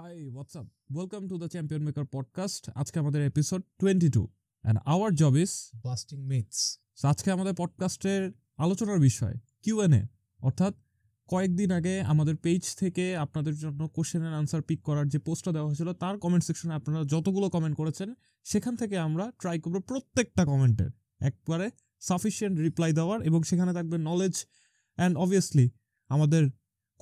High what's up welcome to the champion maker podcast আজকে আমাদের episode twenty two and our job is blasting myths আজকে আমাদের পডকাস্টের আলোচনার বিষয় কিউ এন এ অর্থাৎ কয়েকদিন আগে আমাদের পেজ থেকে আপনাদের জন্য কোশ্চেন অ্যান্ড আনসার পিক করার যে পোস্টটা দেওয়া হয়েছিল তার কমেন্ট সেকশনে আপনারা যতগুলো কমেন্ট করেছেন সেখান থেকে আমরা ট্রাই করবো প্রত্যেকটা কমেন্টের একবারে সাফিসিয়েন্ট রিপ্লাই দেওয়ার এবং সেখানে থাকবে নলেজ অ্যান্ড অবভিয়াসলি আমাদের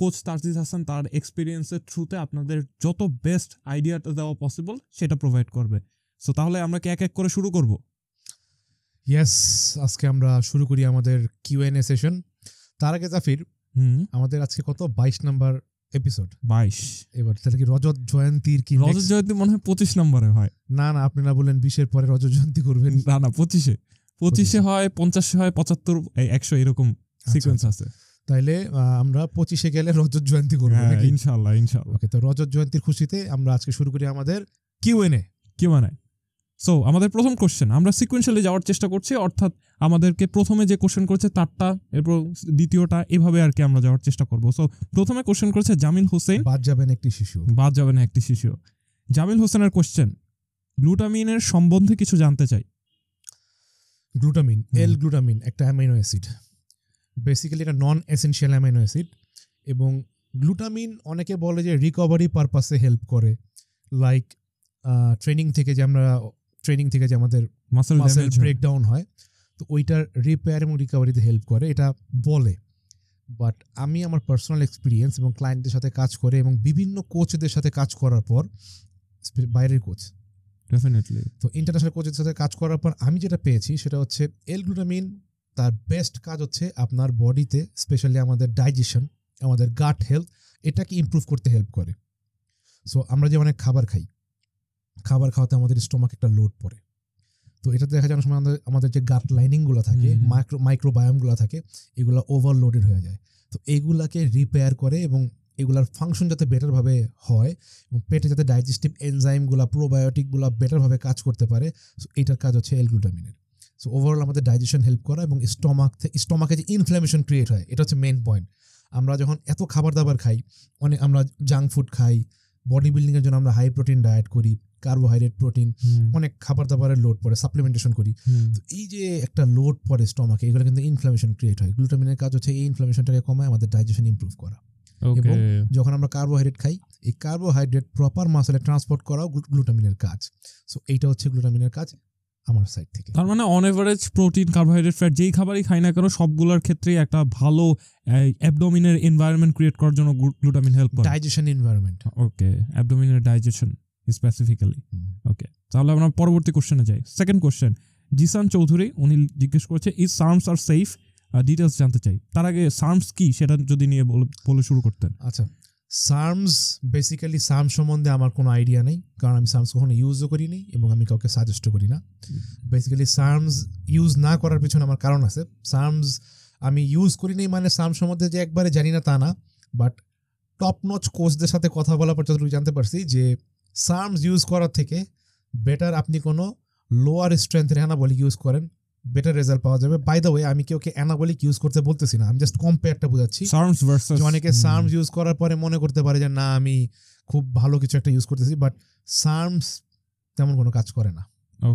কোচ তারজিজ হাসান তার এক্সপিরিয়েন্সের থ্রুতে আপনাদের যত বেস্ট আইডিয়াটা দেওয়া পসিবল সেটা প্রোভাইড করবে সো তাহলে আমরা কি এক এক করে শুরু করব ইয়েস আজকে আমরা শুরু করি আমাদের এ সেশন তার আগে জাফির আমাদের আজকে কত বাইশ নাম্বার এপিসোড বাইশ এবার তাহলে কি রজত জয়ন্তীর কি রজত জয়ন্তী মনে হয় পঁচিশ নম্বরে হয় না না আপনি না বললেন বিশের পরে রজত জয়ন্তী করবেন না না পঁচিশে পঁচিশে হয় পঞ্চাশে হয় পঁচাত্তর একশো এরকম সিকোয়েন্স আচ্ছা, আচ্ছা। আছে তাইলে আমরা পঁচিশে গেলে রজত জয়ন্তী করবো হ্যাঁ, ইনশাল্লাহ ইনশাল্লাহ তো রজত জয়ন্তীর খুশিতে আমরা আজকে শুরু করি আমাদের কিউ এনে কিউ এনে সো আমাদের প্রথম কোশ্চেন আমরা সিকুয়েন্সিয়ালি যাওয়ার চেষ্টা করছি অর্থাৎ আমাদেরকে প্রথমে যে কোশ্চেন করছে তারটা এরপর দ্বিতীয়টা এভাবে আর কি আমরা যাওয়ার চেষ্টা করব সো প্রথমে কোশ্চেন করেছে জামিল হোসেন বাদ যাবেন একটি শিশু বাদ যাবেন একটি শিশু জামিল হোসেনের কোশ্চেন গ্লুটামিনের সম্বন্ধে কিছু জানতে চাই গ্লুটামিন এল গ্লুটামিন একটা অ্যামিনো অ্যাসিড বেসিক্যালি এটা নন এসেনশিয়াল অ্যামাইনো অ্যাসিড এবং গ্লুটামিন অনেকে বলে যে রিকভারি পারপাসে হেল্প করে লাইক ট্রেনিং থেকে যে আমরা ট্রেনিং থেকে যে আমাদের মাসেল ব্রেকডাউন হয় তো ওইটার রিপেয়ার এবং রিকভারিতে হেল্প করে এটা বলে বাট আমি আমার পার্সোনাল এক্সপিরিয়েন্স এবং ক্লায়েন্টদের সাথে কাজ করে এবং বিভিন্ন কোচদের সাথে কাজ করার পর বাইরের কোচ ডেফিনেটলি তো ইন্টারন্যাশনাল কোচের সাথে কাজ করার পর আমি যেটা পেয়েছি সেটা হচ্ছে এল গ্লুটামিন তার বেস্ট কাজ হচ্ছে আপনার বডিতে স্পেশালি আমাদের ডাইজেশন আমাদের গাট হেলথ এটাকে ইম্প্রুভ করতে হেল্প করে সো আমরা যে অনেক খাবার খাই খাবার খাওয়াতে আমাদের স্টোমাক একটা লোড পড়ে তো এটাতে দেখা যায় সময় আমাদের আমাদের যে গাট লাইনিংগুলো থাকে মাইক্রো মাইক্রোবায়ামগুলো থাকে এগুলো ওভারলোডেড হয়ে যায় তো এগুলাকে রিপেয়ার করে এবং এগুলার ফাংশন যাতে বেটারভাবে হয় এবং পেটে যাতে ডাইজেস্টিভ এনজাইমগুলো প্রোবায়োটিকগুলো বেটারভাবে কাজ করতে পারে এটার কাজ হচ্ছে এলগ্লুটামিনের সো ওভারঅল আমাদের ডাইজেশন হেল্প করা এবং স্টমাক স্টমাকে যে ইনফ্লামেশন ক্রিয়েট হয় এটা হচ্ছে মেন পয়েন্ট আমরা যখন এত খাবার দাবার খাই অনেক আমরা জাঙ্ক ফুড খাই বডি বিল্ডিংয়ের জন্য আমরা হাই প্রোটিন ডায়েট করি কার্বোহাইড্রেট প্রোটিন অনেক খাবার দাবারের লোড পড়ে সাপ্লিমেন্টেশন করি তো এই যে একটা লোড পড়ে স্টমাকে এগুলো কিন্তু ইনফ্লামেশন ক্রিয়েট হয় গ্লুটামিনের কাজ হচ্ছে এই ইনফ্লামেশনটাকে কমায় আমাদের ডাইজেশন ইম্প্রুভ করা এবং যখন আমরা কার্বোহাইড্রেট খাই এই কার্বোহাইড্রেট প্রপার মাসলে ট্রান্সপোর্ট করাও গ্লুটামিনের কাজ সো এইটা হচ্ছে গ্লুটামিনের কাজ আমার সাইড থেকে তার মানে on average protein carbohydrate fat যেই খাবারই খাই না কেন সবগুলোর ক্ষেত্রেই একটা ভালো অ্যাবডোমিনের এনভায়রনমেন্ট ক্রিয়েট করার জন্য গ্লুটামিন হেল্প করে ডাইজেশন এনভায়রনমেন্ট ওকে অ্যাবডোমিনের ডাইজেশন স্পেসিফিক্যালি ওকে তাহলে আমরা পরবর্তী কোশ্চেনে যাই সেকেন্ড কোশ্চেন জিসান চৌধুরী উনি জিজ্ঞেস করছে is SARMs are safe details জানতে চাই তার আগে সার্মস কি সেটা যদি নিয়ে বলে শুরু করতেন আচ্ছা সার্মস বেসিক্যালি সার্ম সম্বন্ধে আমার কোনো আইডিয়া নেই কারণ আমি সার্মস কখনো ইউজও করিনি এবং আমি কাউকে সাজেস্ট করি না বেসিক্যালি সার্মস ইউজ না করার পিছনে আমার কারণ আছে সার্মস আমি ইউজ করিনি মানে সার্ম সম্বন্ধে যে একবারে জানি না তা না বাট টপ নচ কোচদের সাথে কথা বলা পর যতটুকু জানতে পারছি যে সার্মস ইউজ করার থেকে বেটার আপনি কোনো লোয়ার স্ট্রেংথ রেহানা বলে ইউজ করেন বেটার রেজাল্ট পাওয়া যাবে বাই দ্য ওয়ে আমি কি ওকে অ্যানাবলিক ইউজ করতে বলতেছি না আমি জাস্ট কম্পেয়ারটা বোঝাচ্ছি সার্মস ভার্সেস অনেকে সার্মস ইউজ করার পরে মনে করতে পারে যে না আমি খুব ভালো কিছু একটা ইউজ করতেছি বাট সার্মস তেমন কোনো কাজ করে না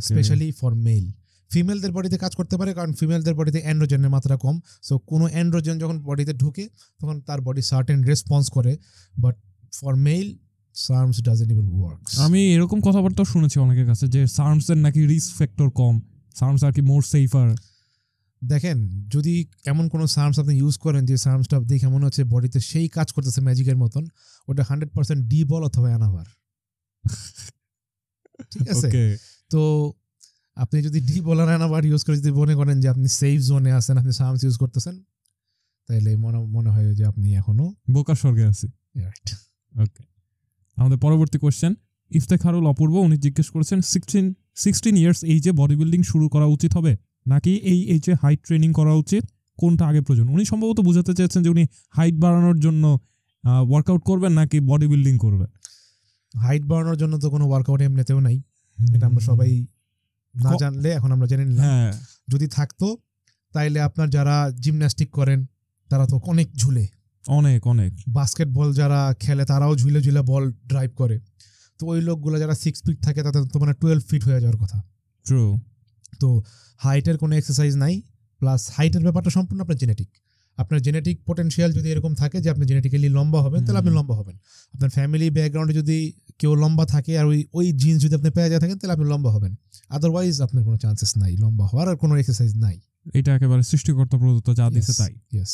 স্পেশালি ফর মেল ফিমেলদের বডিতে কাজ করতে পারে কারণ ফিমেলদের বডিতে অ্যান্ড্রোজেনের মাত্রা কম সো কোনো অ্যান্ড্রোজেন যখন বডিতে ঢুকে তখন তার বডি সার্টেন রেসপন্স করে but for male SARMs doesn't even work আমি এরকম কথাবার্তা শুনেছি অনেকের কাছে যে সার্মসের নাকি রিস্ক ফ্যাক্টর কম সার্মস আর কি মোর সেফার দেখেন যদি এমন কোনো সার্মস আপনি ইউজ করেন যে সার্মসটা দেখে মনে হচ্ছে বডিতে সেই কাজ করতেছে ম্যাজিকের মতন ওটা হান্ড্রেড পার্সেন্ট ডি বল অথবা অ্যানাভার ঠিক আছে তো আপনি যদি ডি বলার অ্যানাভার ইউজ করে যদি মনে করেন যে আপনি সেফ জোনে আছেন আপনি সার্মস ইউজ করতেছেন তাইলে মনে মনে হয় যে আপনি এখনো বোকার স্বর্গে আছি রাইট ওকে আমাদের পরবর্তী কোশ্চেন ইফতেখারুল অপূর্ব উনি জিজ্ঞেস করেছেন সিক্সটিন সিক্সটিন ইয়ার্স এইজে বডি বিল্ডিং শুরু করা উচিত হবে নাকি এই এইজে হাইট ট্রেনিং করা উচিত কোনটা আগে প্রয়োজন উনি সম্ভবত বোঝাতে চেয়েছেন যে উনি হাইট বাড়ানোর জন্য ওয়ার্কআউট করবেন নাকি বডি বিল্ডিং করবেন হাইট বাড়ানোর জন্য তো কোনো ওয়ার্কআউট এমনিতেও নাই এটা আমরা সবাই না জানলে এখন আমরা জেনে নিলাম হ্যাঁ। যদি থাকতো তাইলে আপনার যারা জিমন্যাস্টিক করেন তারা তো অনেক ঝুলে অনেক অনেক বাস্কেটবল যারা খেলে তারাও ঝুলে ঝুলে বল ড্রাইভ করে তো ওই লোকগুলো যারা সিক্স ফিট থাকে তাদের তো মানে টুয়েলভ ফিট হয়ে যাওয়ার কথা ট্রু তো হাইটের কোনো এক্সারসাইজ নাই প্লাস হাইটের ব্যাপারটা সম্পূর্ণ আপনার জেনেটিক আপনার জেনেটিক পোটেন্সিয়াল যদি এরকম থাকে যে আপনি জেনেটিক্যালি লম্বা হবেন তাহলে আপনি লম্বা হবেন আপনার ফ্যামিলি ব্যাকগ্রাউন্ডে যদি কেউ লম্বা থাকে আর ওই ওই জিন্স যদি আপনি পেয়ে যায় থাকেন তাহলে আপনি লম্বা হবেন আদারওয়াইজ আপনার কোনো চান্সেস নাই লম্বা হওয়ার আর কোনো এক্সারসাইজ নাই এটা একেবারে সৃষ্টিকর্তা প্রদত্ত যা দিছে তাই ইয়েস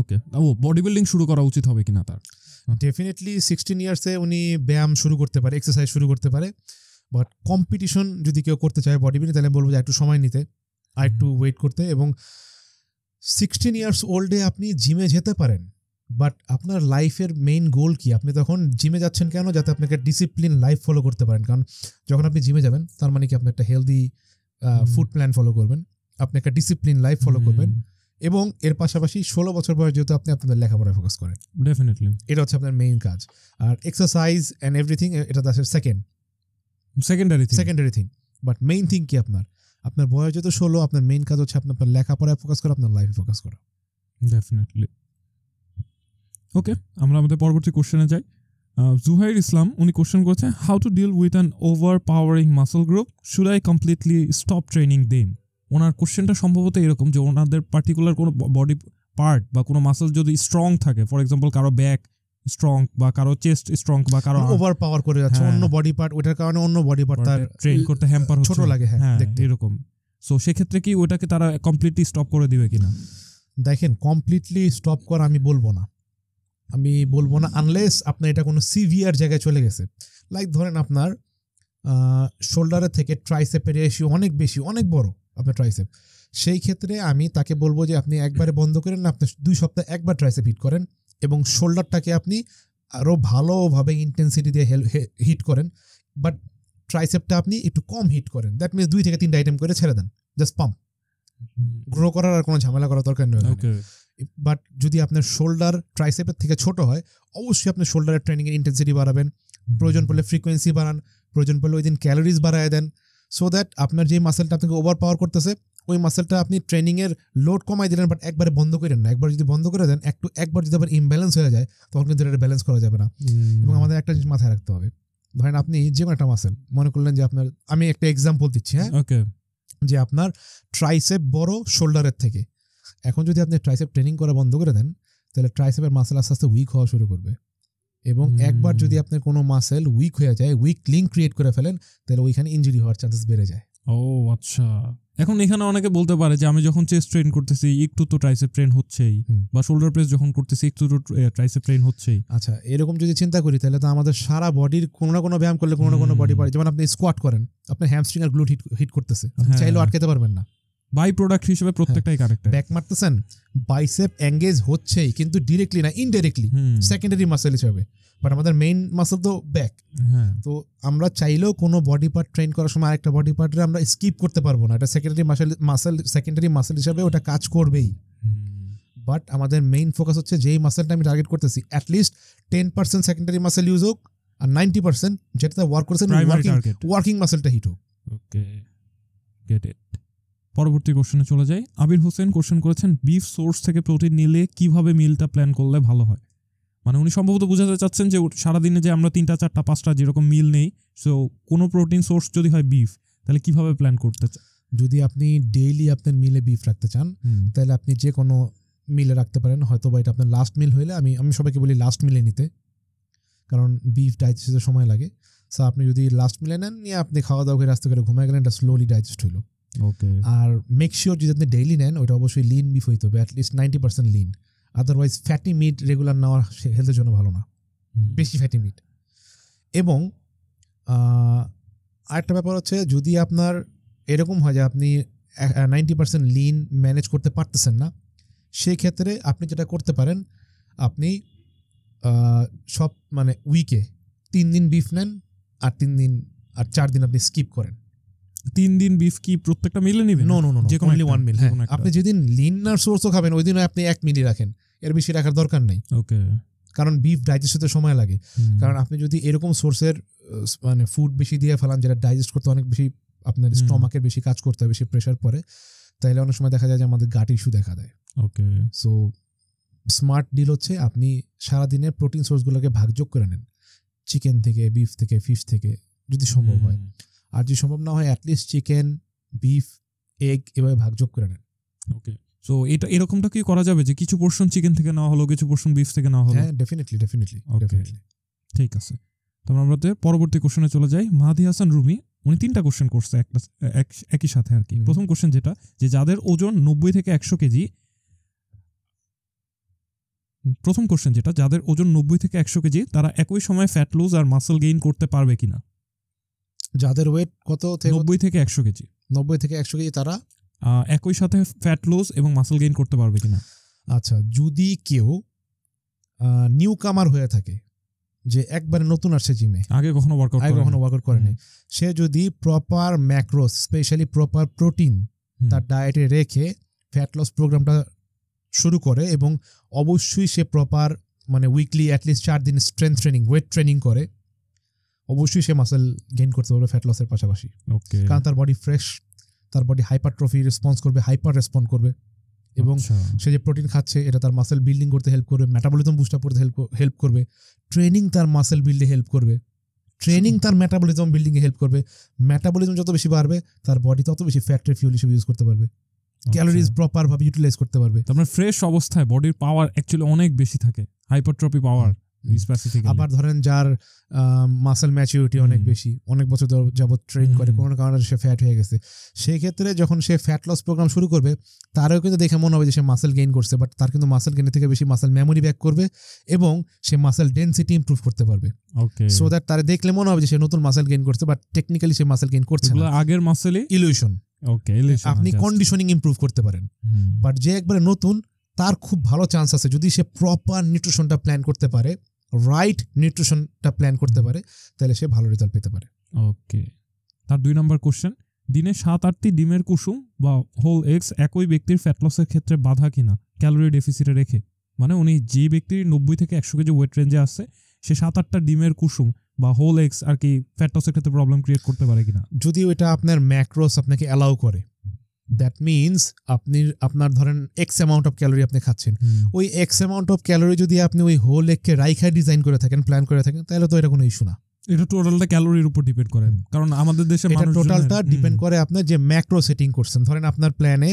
ওকে ও বডি বিল্ডিং শুরু করা উচিত হবে কিনা তার ডেফিনেটলি সিক্সটিন ইয়ার্সে উনি ব্যায়াম শুরু করতে পারে এক্সারসাইজ শুরু করতে পারে বাট কম্পিটিশন যদি কেউ করতে চায় বডি বিল্ডিং তাহলে বলবো যে একটু সময় নিতে আর একটু ওয়েট mm-hmm. করতে এবং সিক্সটিন ইয়ার্স ওল্ডে আপনি জিমে যেতে পারেন বাট আপনার লাইফের মেইন গোল কি আপনি তখন জিমে যাচ্ছেন কেন যাতে আপনাকে ডিসিপ্লিন লাইফ ফলো করতে পারেন কারণ যখন আপনি জিমে যাবেন তার মানে কি আপনি একটা হেলদি ফুড প্ল্যান ফলো করবেন আপনি একটা ডিসিপ্লিন লাইফ ফলো করবেন এবং এর পাশাপাশি ষোলো বছর বয়স যেহেতু আপনি আপনাদের লেখাপড়ায় ফোকাস করেন ডেফিনেটলি এটা হচ্ছে আপনার মেইন কাজ আর এক্সারসাইজ অ্যান্ড এভরিথিং এটা আছে second secondary secondary thing but main thing কি আপনার আপনার বয়স যেহেতু ষোলো আপনার মেইন কাজ হচ্ছে আপনার আপনার লেখাপড়ায় ফোকাস করা আপনার লাইফে ফোকাস করা ডেফিনেটলি ওকে আমরা আমাদের পরবর্তী কোশ্চেনে যাই জুহাইর ইসলাম উনি কোশ্চেন করেছে how to deal with an overpowering muscle group should I completely stop training them ওনার কোশ্চেনটা সম্ভবত এরকম যে ওনাদের পার্টিকুলার কোনো বডি পার্ট বা কোনো মাসেল যদি স্ট্রং থাকে ফর এক্সাম্পল কারো ব্যাক স্ট্রং বা কারো চেস্ট স্ট্রং বা কারো ওভার মানে পাওয়ার করে যাচ্ছে হ্যাঁ। অন্য বডি পার্ট ওটার কারণে অন্য বডি পার্ট তার ট্রেন করতে হ্যাম্পার ছোট লাগে হ্যাঁ, হ্যাঁ দেখতে এরকম সো সেক্ষেত্রে কি ওটাকে তারা কমপ্লিটলি স্টপ করে দিবে কিনা দেখেন কমপ্লিটলি স্টপ করা আমি বলবো না আমি বলবো না আনলেস আপনার এটা কোনো সিভিয়ার জায়গায় চলে গেছে লাইক ধরেন আপনার শোল্ডারের থেকে ট্রাইসেপের রেশিও অনেক বেশি অনেক বড় আপনার ট্রাইসেপ সেই ক্ষেত্রে আমি তাকে বলবো যে আপনি একবারে বন্ধ করেন না আপনি দুই সপ্তাহে একবার ট্রাইসেপ হিট করেন এবং শোল্ডারটাকে আপনি আরও ভালোভাবে ইন্টেন্সিটি দিয়ে হিট করেন বাট ট্রাইসেপটা আপনি একটু কম হিট করেন দ্যাট মিনস দুই থেকে তিনটা আইটেম করে ছেড়ে দেন জাস্ট পাম্প গ্রো করার আর কোনো ঝামেলা করার দরকার নেই বাট যদি আপনার শোল্ডার ট্রাইসেপের থেকে ছোট হয় অবশ্যই আপনি শোল্ডারের ট্রেনিংয়ের ইন্টেন্সিটি বাড়াবেন প্রয়োজন পড়লে ফ্রিকোয়েন্সি বাড়ান প্রয়োজন পড়লে ওই দিন ক্যালোরিজ বাড়ায় দেন সো দ্যাট আপনার যে মাসেলটা আপনাকে ওভার পাওয়ার করতেছে ওই মাসেলটা আপনি ট্রেনিংয়ের লোড কমাই দিলেন বাট একবারে বন্ধ করেন না একবার যদি বন্ধ করে দেন একটু একবার যদি আবার ইমব্যালেন্স হয়ে যায় তখন কিন্তু এটা ব্যালেন্স করা যাবে না এবং আমাদের একটা জিনিস মাথায় রাখতে হবে ধরেন আপনি যে কোনো একটা মাসেল মনে করলেন যে আপনার আমি একটা এক্সাম্পল দিচ্ছি হ্যাঁ ওকে যে আপনার ট্রাইসেপ বড় শোল্ডারের থেকে এখন যদি আপনি ট্রাইসেপ ট্রেনিং করা বন্ধ করে দেন তাহলে ট্রাইসেপের মাসেল আস্তে আস্তে উইক হওয়া শুরু করবে এবং একবার যদি আপনার কোনো মাসেল উইক হয়ে যায় উইক লিঙ্ক ক্রিয়েট করে ফেলেন তাহলে ওইখানে ইঞ্জুরি হওয়ার চান্সেস বেড়ে যায় ও আচ্ছা এখন এখানে অনেকে বলতে পারে যে আমি যখন চেস্ট ট্রেন করতেছি একটু তো ট্রাইসেপ ট্রেন হচ্ছেই বা শোল্ডার প্রেস যখন করতেছি একটু তো ট্রাইসেপ ট্রেন হচ্ছেই আচ্ছা এরকম যদি চিন্তা করি তাহলে তো আমাদের সারা বডির কোনো না কোনো ব্যায়াম করলে কোনো না কোনো বডি পারে যেমন আপনি স্কোয়াট করেন আপনার হ্যামস্ট্রিং আর গ্লুট হিট হিট করতেছে আপনি হ্যাঁ। চাইলেও আটকাতে পারবেন না বাই প্রোডাক্ট হিসেবে হ্যাঁ। প্রত্যেকটাই কানেক্ট ব্যাক মারতেছেন বাইসেপ এঙ্গেজ হচ্ছেই কিন্তু ডিরেক্টলি না ইনডাইরেক্টলি সেকেন্ডারি মাসেল হিসেবে বাট আমাদের মেইন মাসেল তো ব্যাক তো আমরা চাইলেও কোনো বডি পার্ট ট্রেন করার সময় আরেকটা বডি পার্টে আমরা স্কিপ করতে পারবো না এটা secondary muscle muscle secondary muscle হিসেবে ওটা কাজ করবেই বাট আমাদের মেইন ফোকাস হচ্ছে যেই মাসেলটা আমি টার্গেট করতেছি at least ten percent secondary muscle use হোক আর নাইনটি পার্সেন্ট যেটাতে ওয়ার্ক করেছেন ওয়ার্কিং মাসেলটা হিট হোক ওকে গেট ইট পরবর্তী কোশ্চেনে চলে যাই আবির হোসেন কোশ্চেন করেছেন বিফ সোর্স থেকে প্রোটিন নিলে কিভাবে মিলটা প্ল্যান করলে ভালো হয় মানে উনি সম্ভবত বোঝাতে চাচ্ছেন যে সারাদিনে যে আমরা তিনটা চারটা পাঁচটা যেরকম মিল নেই সো কোনো প্রোটিন সোর্স যদি হয় বিফ তাহলে কিভাবে প্ল্যান করতে চান যদি আপনি ডেইলি আপনার মিলে বিফ রাখতে চান তাহলে আপনি যে কোনো মিলে রাখতে পারেন হয়তো বা এটা আপনার লাস্ট মিল হইলে আমি আমি সবাইকে বলি লাস্ট মিলে নিতে কারণ বিফ ডাইজেস্টের সময় লাগে সো আপনি যদি লাস্ট মিলে নেন নিয়ে আপনি খাওয়া দাওয়া করে রাস্তা করে ঘুমায় গেলেন এটা স্লোলি ডাইজেস্ট হইলো ওকে আর মেক শিওর যদি আপনি ডেইলি নেন ওইটা অবশ্যই লিন বিফ হইতে হবে at least ninety percent lean otherwise fatty meat regular নেওয়া হেলথের জন্য ভালো না বেশি ফ্যাটি মিট এবং আরেকটা ব্যাপার হচ্ছে যদি আপনার এরকম হয় যে আপনি নাইনটি পার্সেন্ট লিন ম্যানেজ করতে পারতেছেন না সেই ক্ষেত্রে আপনি যেটা করতে পারেন আপনি সব মানে উইকে তিন দিন বিফ নেন আর তিন দিন আর চার দিন আপনি স্কিপ করেন তিন দিন বিফ কি প্রত্যেকটা মিলে নিবেন নো নো নো যে মিল হ্যাঁ আপনি যেদিন লিনার সোর্সও খাবেন ওই দিনও আপনি এক মিলি রাখেন এর বেশি রাখার দরকার নেই ওকে কারণ বিফ ডাইজেস্ট হতে সময় লাগে কারণ আপনি যদি এরকম সোর্সের মানে ফুড বেশি দিয়ে ফেলান যেটা ডাইজেস্ট করতে অনেক বেশি আপনার স্টমাকের বেশি কাজ করতে হয় বেশি প্রেশার পরে তাইলে অনেক সময় দেখা যায় যে আমাদের গাট ইস্যু দেখা দেয় ওকে সো স্মার্ট ডিল হচ্ছে আপনি সারাদিনের প্রোটিন সোর্সগুলোকে ভাগযোগ করে নেন চিকেন থেকে বিফ থেকে ফিশ থেকে যদি সম্ভব হয় আর যদি সম্ভব না হয় অ্যাটলিস্ট চিকেন বিফ এগ এভাবে ভাগযোগ করে নেন ওকে সো এটা এরকমটা কি করা যাবে যে কিছু পোর্শন চিকেন থেকে নেওয়া হলো কিছু পোর্শন বিফ থেকে নেওয়া হলো হ্যাঁ ডেফিনেটলি ডেফিনেটলি ডেফিনেটলি ঠিক আছে তাহলে আমরা তো পরবর্তী কোশ্চেনে চলে যাই মাহাদি হাসান রুমি উনি তিনটা কোশ্চেন করছে একটা একই সাথে আর কি প্রথম কোশ্চেন যেটা যে যাদের ওজন নব্বই থেকে একশো কেজি প্রথম কোশ্চেন যেটা যাদের ওজন নব্বই থেকে একশো কেজি তারা একই সময় ফ্যাট লুজ আর মাসল গেইন করতে পারবে কিনা যাদের ওয়েট কত নব্বই থেকে একশো কেজি নব্বই থেকে একশো কেজি তারা একই সাথে ফ্যাট লস এবং মাসল গেইন করতে পারবে কিনা আচ্ছা যদি কেউ নিউ কামার হয়ে থাকে যে একবারে নতুন আসছে জিমে আগে কখনো ওয়ার্কআউট আগে কখনো ওয়ার্কআউট করেনি সে যদি proper macros specially proper protein তার ডায়েটে রেখে ফ্যাট লস প্রোগ্রামটা শুরু করে এবং অবশ্যই সে প্রপার মানে উইকলি অ্যাটলিস্ট চার দিন স্ট্রেংথ ট্রেনিং ওয়েট ট্রেনিং করে অবশ্যই সে মাসেল গেইন করতে পারবে ফ্যাট লসের পাশাপাশি ওকে কারণ তার বডি ফ্রেশ তার বডি হাইপার ট্রফি রেসপন্স করবে হাইপার রেসপন্ড করবে এবং আচ্ছা। সে যে প্রোটিন খাচ্ছে এটা তার মাসেল বিল্ডিং করতে হেল্প করবে মেটাবলিজম বুস্ট আপ করতে হেল্প হেল্প করবে ট্রেনিং তার মাসেল বিল্ডে হেল্প করবে ট্রেনিং তার মেটাবলিজম বিল্ডিংয়ে হেল্প করবে মেটাবলিজম যত বেশি বাড়বে তার বডি তত বেশি ফ্যাক্টরি ফিউল হিসেবে ইউজ করতে পারবে ক্যালোরিজ আচ্ছা। প্রপার ভাবে ইউটিলাইজ করতে পারবে তারপরে মানে ফ্রেশ অবস্থায় বডির পাওয়ার অ্যাকচুয়ালি অনেক বেশি থাকে হাইপারট্রপি পাওয়ার আবার ধরেন যার মাসেল ম্যাচিউরিটি অনেক বেশি অনেক বছর যাবৎ ট্রেন করে কোনো কারণে সে ফ্যাট হয়ে গেছে সেই ক্ষেত্রে যখন সে ফ্যাট লস প্রোগ্রাম শুরু করবে তারও কিন্তু দেখে মনে হবে যে সে মাসেল গেইন করছে বাট তার কিন্তু মাসেল থেকে বেশি মাসেল মেমোরি ব্যাক করবে এবং সে মাসেল ডেন্সিটি ইম্প্রুভ করতে পারবে সো দ্যাট তার দেখলে মনে হবে যে সে নতুন মাসেল গেইন করছে বাট টেকনিক্যালি সে মাসেল গেইন করছে আগের মাসেলই ইলিউশন আপনি কন্ডিশনিং ইম্প্রুভ করতে পারেন বাট যে একবারে নতুন তার খুব ভালো চান্স আছে যদি সে প্রপার নিউট্রিশনটা প্ল্যান করতে পারে রাইট নিউট্রিশনটা প্ল্যান করতে পারে তাহলে সে ভালো রেজাল্ট পেতে পারে ওকে তার দুই নম্বর কোশ্চেন দিনে সাত আটটি ডিমের কুসুম বা হোল এক্স একই ব্যক্তির ফ্যাট লসের ক্ষেত্রে বাধা কিনা ক্যালোরি ডেফিসিটে রেখে মানে উনি যে ব্যক্তির নব্বই থেকে একশো কেজি ওয়েট রেঞ্জে আসছে সে সাত আটটা ডিমের কুসুম বা হোল এক্স আর কি ফ্যাট লসের ক্ষেত্রে প্রবলেম ক্রিয়েট করতে পারে কিনা যদি ওইটা আপনার ম্যাক্রোস আপনাকে অ্যালাউ করে দ্যাট মিনস আপনি আপনার ধরেন এক্স অ্যামাউন্ট অফ ক্যালোরি আপনি খাচ্ছেন ওই এক্স অ্যামাউন্ট অফ ক্যালোরি যদি আপনি ওই হোল এগকে রাইখা ডিজাইন করে থাকেন প্ল্যান করে থাকেন তাহলে তো এটা কোনো ইস্যু না এটা টোটালটা ক্যালোরির উপর ডিপেন্ড করে কারণ আমাদের দেশে এটা টোটালটা ডিপেন্ড করে আপনি যে ম্যাক্রো সেটিং করছেন ধরেন আপনার প্ল্যানে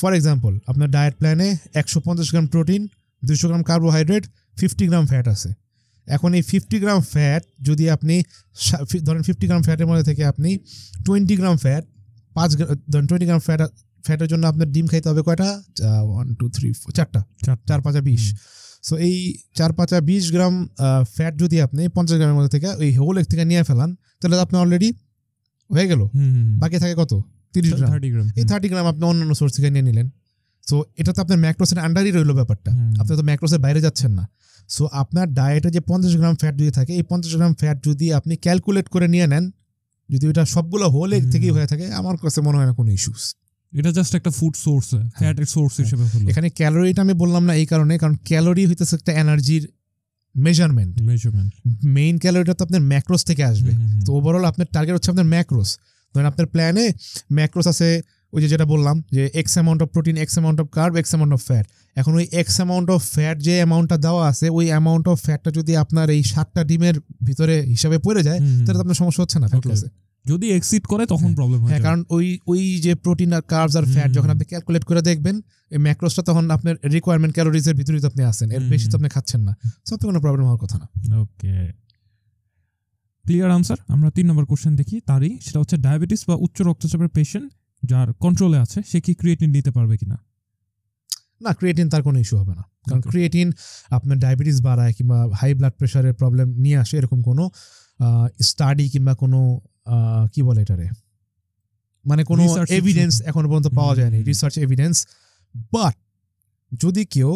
ফর এক্সাম্পল আপনার ডায়েট প্ল্যানে একশো পঞ্চাশ গ্রাম প্রোটিন দুশো gram carbohydrate fifty gram fat আছে এখন এই ফিফটি গ্রাম ফ্যাট যদি আপনি ধরেন ফিফটি গ্রাম ফ্যাটের মধ্যে থেকে আপনি টোয়েন্টি গ্রাম ফ্যাট পাঁচ ধরেন টোয়েন্টি গ্রাম ফ্যাট ফ্যাটের জন্য আপনার ডিম খাইতে হবে কয়টা ওয়ান টু থ্রি ফোর চারটা চার পাঁচা বিশ সো এই চার পাঁচা বিশ গ্রাম ফ্যাট যদি আপনি পঞ্চাশ গ্রামের মধ্যে থেকে ওই হোল এক থেকে নিয়ে ফেলান তাহলে আপনি অলরেডি হয়ে গেল বাকি থাকে কত তিরিশ গ্রাম থার্টি গ্রাম এই থার্টি গ্রাম আপনি অন্যান্য সোর্স থেকে নিয়ে নিলেন সো এটা তো আপনার ম্যাক্রোসের আন্ডারই রইল ব্যাপারটা আপনি তো ম্যাক্রোসের বাইরে যাচ্ছেন না সো আপনার ডায়েটে যে পঞ্চাশ গ্রাম ফ্যাট যদি থাকে এই পঞ্চাশ গ্রাম ফ্যাট যদি আপনি ক্যালকুলেট করে নিয়ে নেন যদি এটা সবগুলো হোল এগ থেকেই হয়ে থাকে আমার কাছে মনে হয় না কোনো ইস্যুস এটা জাস্ট একটা ফুড সোর্স ফ্যাটের সোর্স হিসেবে হলো এখানে ক্যালোরিটা আমি বললাম না এই কারণে কারণ ক্যালোরি হইতেছে একটা এনার্জির মেজারমেন্ট মেজারমেন্ট মেইন ক্যালোরিটা তো আপনার ম্যাক্রোস থেকে আসবে তো ওভারঅল আপনার টার্গেট হচ্ছে আপনার ম্যাক্রোস ধরেন আপনার প্ল্যানে ম্যাক্রোস আছে ওই যে যেটা বললাম যে X amount of protein X amount of carb X amount of fat এখন ওই এক্স অ্যামাউন্ট অফ ফ্যাট যে অ্যামাউন্টটা দেওয়া আছে ওই অ্যামাউন্ট অফ ফ্যাটটা যদি আপনার এই সাতটা ডিমের ভিতরে হিসাবে পড়ে যায় তাহলে তো আপনার সমস্যা হচ্ছে না যদি এক্সিড করে তখন প্রবলেম হ্যাঁ। হয় হ্যাঁ, কারণ ওই ওই যে প্রোটিন আর কার্বস আর ফ্যাট যখন আপনি ক্যালকুলেট করে দেখবেন এই ম্যাক্রোসটা তখন আপনার রিকোয়ারমেন্ট ক্যালোরিজের ভিতরে তো আপনি আসেন এর বেশি তো আপনি খাচ্ছেন না সব তো কোনো প্রবলেম হওয়ার কথা না ওকে ক্লিয়ার আনসার আমরা তিন নম্বর কোশ্চেন দেখি তারই সেটা হচ্ছে ডায়াবেটিস বা উচ্চ রক্তচাপের পেশেন্ট যার কন্ট্রোলে আছে সে কি ক্রিয়েটিন নিতে পারবে কিনা না ক্রিয়েটিন তার কোনো ইস্যু হবে না কারণ ক্রিয়েটিন আপনার ডায়াবেটিস বাড়ায় কিংবা হাই ব্লাড প্রেশারের প্রবলেম নিয়ে আসে এরকম কোনো স্টাডি কিংবা কোনো কি বলে এটারে মানে কোনো এভিডেন্স এখনো পর্যন্ত পাওয়া যায়নি রিসার্চ এভিডেন্স বাট যদি কেউ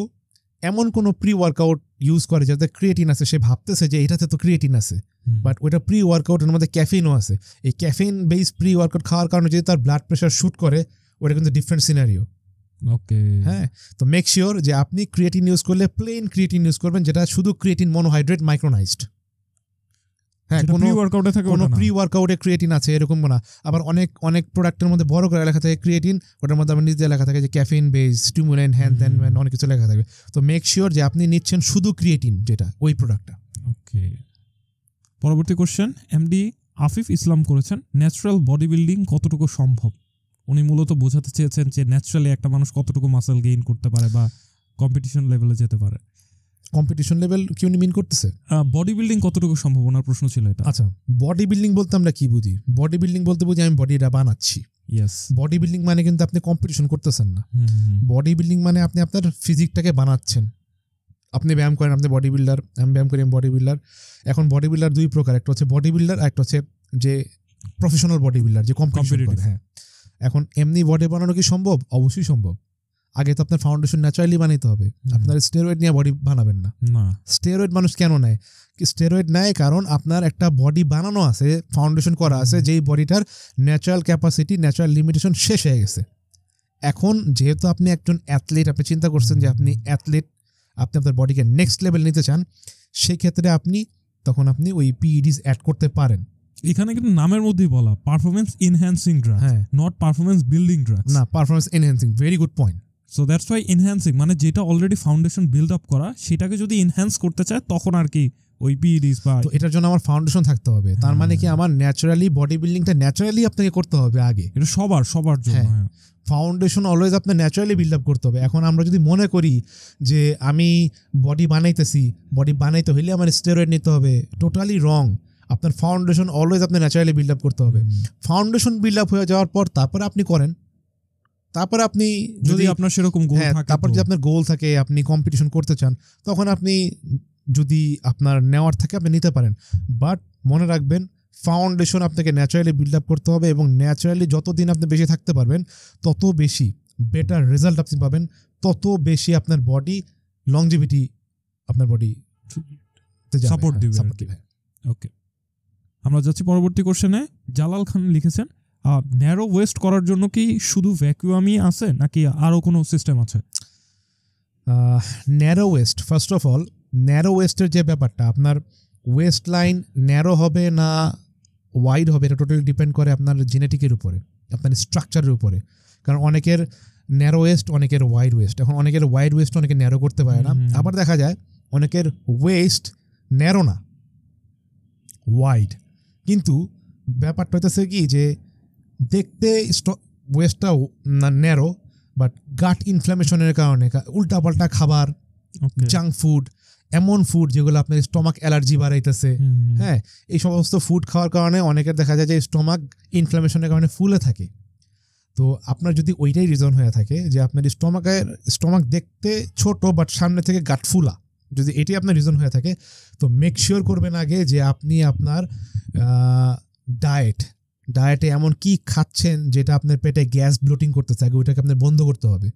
এমন কোনো প্রি ওয়ার্কআউট ইউজ করে যাতে ক্রিয়েটিন আছে সে ভাবতেছে যে এটাতে তো ক্রিয়েটিন আছে বাট ওটা প্রি ওয়ার্কআউটের মধ্যে ক্যাফিনও আছে এই ক্যাফিন বেস প্রি ওয়ার্কআউট খাওয়ার কারণে যদি তার ব্লাড প্রেশার শ্যুট করে ওটা কিন্তু ডিফারেন্ট সিনারিও ওকে হ্যাঁ তো মেক শিওর যে আপনি ক্রিয়েটিন ইউজ করলে প্লেন ক্রিয়েটিন ইউজ করবেন যেটা শুধু ক্রিয়েটিন মনোহাইড্রেট মাইক্রোনাইজড হ্যাঁ কোনো ওয়ার্কআউটে থাকে ক্রিয়েটিন আছে এরকম না আবার অনেক অনেক প্রোডাক্টের মধ্যে বড় করে লেখা থাকে ওটার মধ্যে আমার লেখা থাকে যে অনেক কিছু লেখা থাকে তো মেক শিওর যে আপনি নিচ্ছেন শুধু ক্রিয়েটিন যেটা ওই প্রোডাক্টটা ওকে পরবর্তী কোশ্চেন এমডি আফিফ ইসলাম করেছেন ন্যাচারাল বডি বিল্ডিং কতটুকু সম্ভব উনি মূলত বোঝাতে চেয়েছেন যে ন্যাচারালি একটা মানুষ কতটুকু মাসেল গেইন করতে পারে বা কম্পিটিশন লেভেলে যেতে পারে কম্পিটিশন লেভেল কি উনি মিন করতেছে বডি বিল্ডিং কতটুকু সম্ভাবনার প্রশ্ন ছিল এটা আচ্ছা বডি বিল্ডিং বলতে আমরা কি বুঝি বডি বিল্ডিং বলতে বুঝি আমি বডিটা বানাচ্ছি ইয়েস বডি বিল্ডিং মানে কিন্তু আপনি কম্পিটিশন করতেছেন না বডি বিল্ডিং মানে আপনি আপনার ফিজিকটাকে বানাচ্ছেন আপনি ব্যায়াম করেন আপনি বডি বিল্ডার আমি ব্যায়াম করি আমি বডি বিল্ডার এখন বডি বিল্ডার দুই প্রকার একটা হচ্ছে বডি বিল্ডার একটা হচ্ছে যে প্রফেশনাল বডি বিল্ডার যে কম্পিটিশন হ্যাঁ এখন এমনি বডি বানানো কি সম্ভব অবশ্যই সম্ভব আগে তো আপনার ফাউন্ডেশন ন্যাচারালি বানাইতে হবে আপনার স্টেরয়েড নিয়ে বডি বানাবেন না না স্টেরয়েড মানুষ কেন নেয় স্টেরয়েড নেয় কারণ আপনার একটা বডি বানানো আছে ফাউন্ডেশন করা আছে যেই বডিটার ন্যাচারাল ক্যাপাসিটি ন্যাচারাল লিমিটেশন শেষ হয়ে গেছে এখন যেহেতু আপনি একজন অ্যাথলিট আপনি চিন্তা করছেন যে আপনি অ্যাথলিট আপনি আপনার বডিকে নেক্সট লেভেল নিতে চান সেক্ষেত্রে আপনি তখন আপনি ওই পিইডিস অ্যাড e করতে পারেন এখানে কিন্তু নামের মধ্যেই বলা পারফরমেন্স এনহ্যান্সিং ড্রাগ হ্যাঁ নট পারফরমেন্স বিল্ডিং ড্রাগ না performance enhancing very good point so that's why enhancing মানে যেটা অলরেডি ফাউন্ডেশন বিল্ড আপ করা সেটাকে যদি এনহ্যান্স করতে চায় তখন আর কি ওই পিডিস বা তো এটার জন্য আমার ফাউন্ডেশন থাকতে হবে তার হ্যাঁ। মানে কি আমার ন্যাচারালি বডি বিল্ডিংটা ন্যাচারালি আপনাকে করতে হবে আগে এটা সবার সবার জন্য ফাউন্ডেশন হ্যাঁ। হ্যাঁ। অলওয়েজ আপনার ন্যাচারালি বিল্ড আপ করতে হবে এখন আমরা যদি মনে করি যে আমি বডি বানাইতেছি বডি বানাইতে হইলে আমার স্টেরয়েড নিতে হবে টোটালি রং আপনার ফাউন্ডেশন অলওয়েজ আপনার ন্যাচারালি বিল্ড আপ করতে হবে ফাউন্ডেশন বিল্ড আপ হয়ে যাওয়ার পর তারপরে আপনি করেন তারপর আপনি যদি আপনার সেরকম গোল হ্যাঁ, থাকে তারপর যদি আপনার গোল থাকে আপনি কম্পিটিশন করতে চান তখন আপনি যদি আপনার নেওয়ার থাকে আপনি নিতে পারেন বাট মনে রাখবেন ফাউন্ডেশন আপনাকে ন্যাচারালি বিল্ড আপ করতে হবে এবং ন্যাচারালি যত দিন আপনি বেশি থাকতে পারবেন তত বেশি বেটার রেজাল্ট আপনি পাবেন তত বেশি আপনার বডি লংজিভিটি আপনার বডি সাপোর্ট সাপোর্ট দিবে ওকে হ্যাঁ। আমরা যাচ্ছি পরবর্তী কোশ্চেনে জালাল খান লিখেছেন ন্যারো ওয়েস্ট করার জন্য কি শুধু ভ্যাকুয়ামই আছে নাকি আরও কোনো সিস্টেম আছে narrow waist first of all narrow ওয়েস্টের যে ব্যাপারটা আপনার ওয়েস্ট লাইন ন্যারো হবে না ওয়াইড হবে এটা টোটালি ডিপেন্ড করে আপনার জেনেটিকের উপরে আপনার স্ট্রাকচারের উপরে কারণ অনেকের ন্যারো ওয়েস্ট অনেকের ওয়াইড ওয়েস্ট এখন অনেকের ওয়াইড ওয়েস্ট অনেকে ন্যারো করতে পারে না আবার দেখা যায় অনেকের ওয়েস্ট ন্যারো না ওয়াইড কিন্তু ব্যাপারটা হইতেছে কি যে দেখতে ওয়েস্টটাও না ন্যারো বাট গাট ইনফ্লামেশনের কারণে উল্টাপাল্টা খাবার জাঙ্ক ফুড এমন ফুড যেগুলো আপনার স্টমাক অ্যালার্জি বাড়াইতেছে হ্যাঁ এই সমস্ত ফুড খাওয়ার কারণে অনেকের দেখা যায় যে স্টমাক ইনফ্লামেশনের কারণে ফুলে থাকে তো আপনার যদি ওইটাই রিজন হয়ে থাকে যে আপনার স্টমাকের স্টমাক দেখতে ছোট বাট সামনে থেকে গাট ফুলা যদি এটি আপনার রিজন হয়ে থাকে তো মেক শিওর করবেন আগে যে আপনি আপনার ডায়েট ডায়েটে এমন কি খাচ্ছেন যেটা আপনার পেটে গ্যাস ব্লোটিং করতে থাকে ওইটাকে আপনার বন্ধ করতে হবে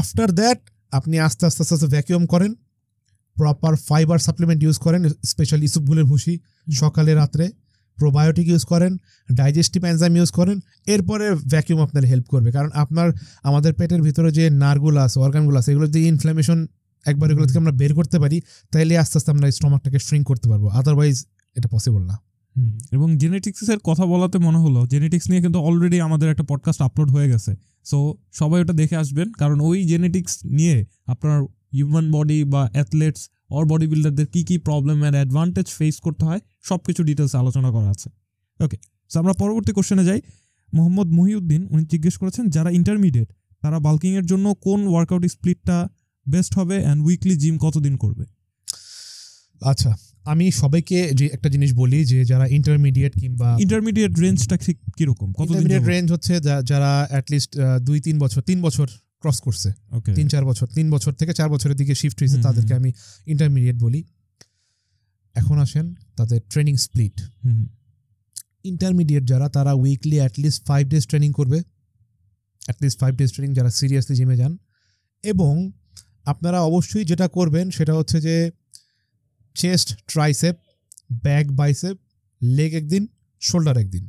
আফটার দ্যাট আপনি আস্তে আস্তে আস্তে আস্তে ভ্যাকিউম করেন প্রপার ফাইবার সাপ্লিমেন্ট ইউজ করেন স্পেশাল ইসুপগুলের ভুসি সকালে রাত্রে প্রোবায়োটিক ইউজ করেন ডাইজেস্টিভ অ্যানজাইম ইউজ করেন এরপরে ভ্যাকিউম আপনার হেল্প করবে কারণ আপনার আমাদের পেটের ভিতরে যে নারগুলো আছে অর্গানগুলো আছে এগুলো যদি ইনফ্ল্যামেশন একবার এগুলো থেকে আমরা বের করতে পারি তাহলে আস্তে আস্তে আমরা স্টমাকটাকে শ্রিঙ্ক করতে পারবো আদারওয়াইজ এটা পসিবল না এবং জেনেটিক্সের কথা বলাতে মনে হলো জেনেটিক্স নিয়ে কিন্তু অলরেডি আমাদের একটা পডকাস্ট আপলোড হয়ে গেছে সো সবাই ওটা দেখে আসবেন কারণ ওই জেনেটিক্স নিয়ে আপনার হিউম্যান বডি বা অ্যাথলেটস অর বডি বিল্ডারদের কী কী প্রবলেম অ্যান্ড অ্যাডভান্টেজ ফেস করতে হয় সব কিছু ডিটেলস আলোচনা করা আছে ওকে সো আমরা পরবর্তী কোশ্চেনে যাই মোহাম্মদ মহিউদ্দিন উনি জিজ্ঞেস করেছেন যারা ইন্টারমিডিয়েট তারা বাল্কিংয়ের জন্য কোন ওয়ার্কআউট স্প্লিটটা বেস্ট হবে অ্যান্ড উইকলি জিম কতদিন করবে আচ্ছা আমি সবাইকে যে একটা জিনিস বলি যে যারা ইন্টারমিডিয়েট কিংবা ইন্টারমিডিয়েট রেঞ্জটা ঠিক কিরকম কত ইন্টারমিডিয়েট রেঞ্জ হচ্ছে যারা অ্যাটলিস্ট দুই তিন বছর তিন বছর ক্রস করছে তিন চার বছর তিন বছর থেকে চার বছরের দিকে শিফট হয়েছে তাদেরকে আমি ইন্টারমিডিয়েট বলি এখন আসেন তাদের ট্রেনিং স্প্লিট ইন্টারমিডিয়েট যারা তারা weekly at least five days training করবে অ্যাটলিস্ট ফাইভ ডেজ ট্রেনিং যারা সিরিয়াসলি জিমে যান এবং আপনারা অবশ্যই যেটা করবেন সেটা হচ্ছে যে chest tricep back bicep leg একদিন শোল্ডার একদিন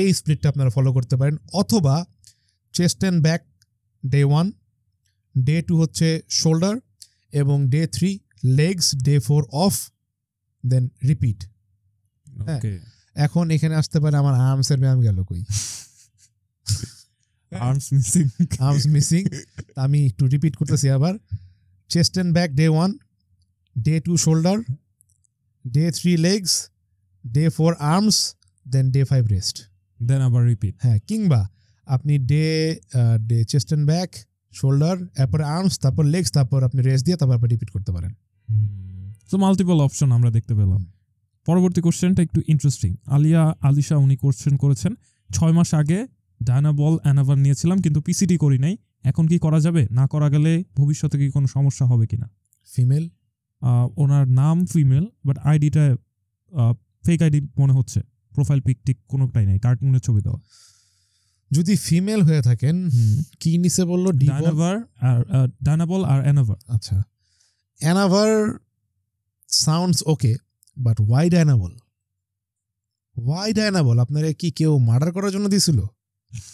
এই স্প্লিটটা আপনারা ফলো করতে পারেন অথবা chest and back day one day two হচ্ছে শোল্ডার এবং day three legs day four off then repeat এখন এখানে আসতে পারে আমার আর্মসের ব্যায়াম গেল কই আর্মস মিসিং আর্মস মিসিং আমি একটু রিপিট করতেছি আবার chest and back day one day two shoulder day three legs day four arms then day five rest then আবার রিপিট হ্যাঁ কিংবা আপনি day day chest and back shoulder তারপর arms তারপর লেগস তারপর আপনি রেস্ট দিয়ে তারপর আপনি রিপিট করতে পারেন সো মাল্টিপল অপশন আমরা দেখতে পেলাম পরবর্তী কোশ্চেনটা একটু ইন্টারেস্টিং আলিয়া আলিশা উনি কোশ্চেন করেছেন ছয় মাস আগে ডায়না বল অ্যানাভার নিয়েছিলাম কিন্তু পিসিটি করি নাই এখন কি করা যাবে না করা গেলে ভবিষ্যতে কি কোনো সমস্যা হবে কিনা ফিমেল ওনার নাম ফিমেল বাট আইডিটা ফেক আইডি মনে হচ্ছে প্রোফাইল পিক টিক কোনোটাই নাই কার্টুনের ছবি দেওয়া যদি ফিমেল হয়ে থাকেন কি নিচে বললো ডানাভার আর ডানাবল আর অ্যানাভার আচ্ছা Anavar sounds okay but why Dianabol why Dianabol আপনারা কি কেউ মার্ডার করার জন্য দিছিল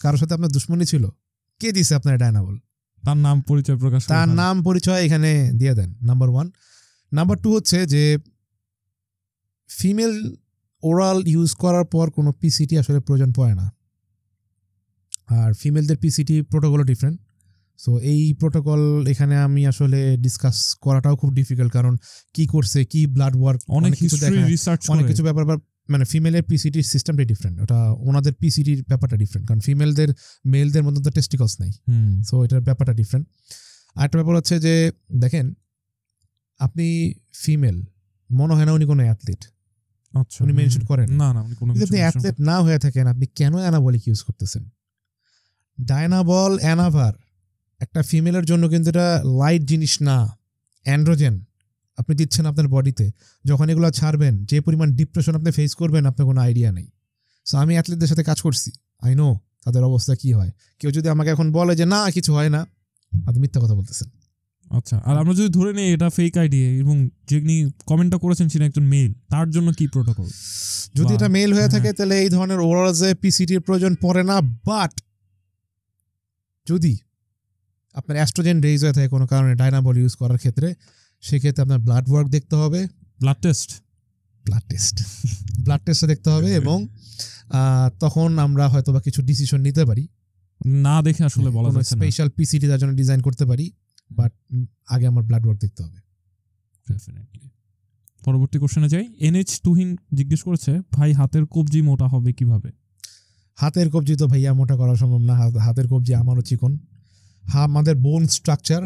কারোর সাথে আপনার দুশ্মনী ছিল কে দিছে আপনার ডায়নাবল তার নাম পরিচয় প্রকাশ তার নাম পরিচয় এখানে দিয়ে দেন নাম্বার ওয়ান নাম্বার টু হচ্ছে যে ফিমেল ওরাল ইউজ করার পর কোনো পিসিটি আসলে প্রয়োজন পড়ে না আর ফিমেলদের পিসিটি প্রোটোকলও ডিফারেন্ট সো এই প্রোটোকল এখানে আমি আসলে ডিসকাস করাটাও খুব ডিফিকাল্ট কারণ কি করছে কি ব্লাড ওয়ার্ক অনেক কিছু অনেক কিছু ব্যাপার মানে ফিমেলের পিসিটির সিস্টেমটাই ডিফারেন্ট ওটা ওনাদের পিসিটির ব্যাপারটা ডিফারেন্ট কারণ ফিমেলদের মেলদের মধ্যে তো টেস্টিকলস নেই সো এটার ব্যাপারটা ডিফারেন্ট আরেকটা ব্যাপার হচ্ছে যে দেখেন আপনি ফিমেল মনে হয় না উনি কোনো অ্যাথলিট আচ্ছা উনি মেনশন করেন না না উনি কোনো আপনি অ্যাথলেট না হয়ে থাকেন আপনি কেন অ্যানাবলিক ইউজ করতেছেন ডায়নাবল অ্যানাভার একটা ফিমেলের জন্য কিন্তু এটা লাইট জিনিস না অ্যান্ড্রোজেন আপনি দিচ্ছেন আপনার বডিতে যখন এগুলো ছাড়বেন যে পরিমাণ ডিপ্রেশন আপনি ফেস করবেন আপনার কোনো আইডিয়া নেই সো আমি অ্যাথলিটদের সাথে কাজ করছি আই নো তাদের অবস্থা কি হয় কেউ যদি আমাকে এখন বলে যে না কিছু হয় না আপনি মিথ্যা কথা বলতেছেন আচ্ছা আর আমরা যদি ধরে নিই এটা ফেক আইডি এবং যিনি কমেন্টটা করেছেন সেটা একজন মেল তার জন্য কি প্রোটোকল যদি এটা মেল হয়ে থাকে হ্যাঁ। তাহলে এই ধরনের পিসিটি পিসিটির প্রয়োজন পড়ে না বাট যদি আপনার অ্যাস্ট্রোজেন রেজ হয়ে থাকে কোনো কারণে ডাইনাবল ইউজ করার ক্ষেত্রে সেক্ষেত্রে আপনার ব্লাড ওয়ার্ক দেখতে হবে blood test blood test blood test দেখতে হবে এবং তখন আমরা হয়তো বা কিছু ডিসিশন নিতে পারি না দেখে আসলে হ্যাঁ, বলা স্পেশাল পিসিটি তার জন্য ডিজাইন করতে পারি বাট আগে আমার ব্লাড ওয়ার্ক দেখতে হবে পরবর্তী কোশ্চেনে যাই এনএইচ তুহিন জিজ্ঞেস করেছে ভাই হাতের কবজি মোটা হবে কিভাবে হাতের কবজি তো ভাইয়া মোটা করা সম্ভব না হাতের কবজি আমারও চিকন হা আমাদের বোন স্ট্রাকচার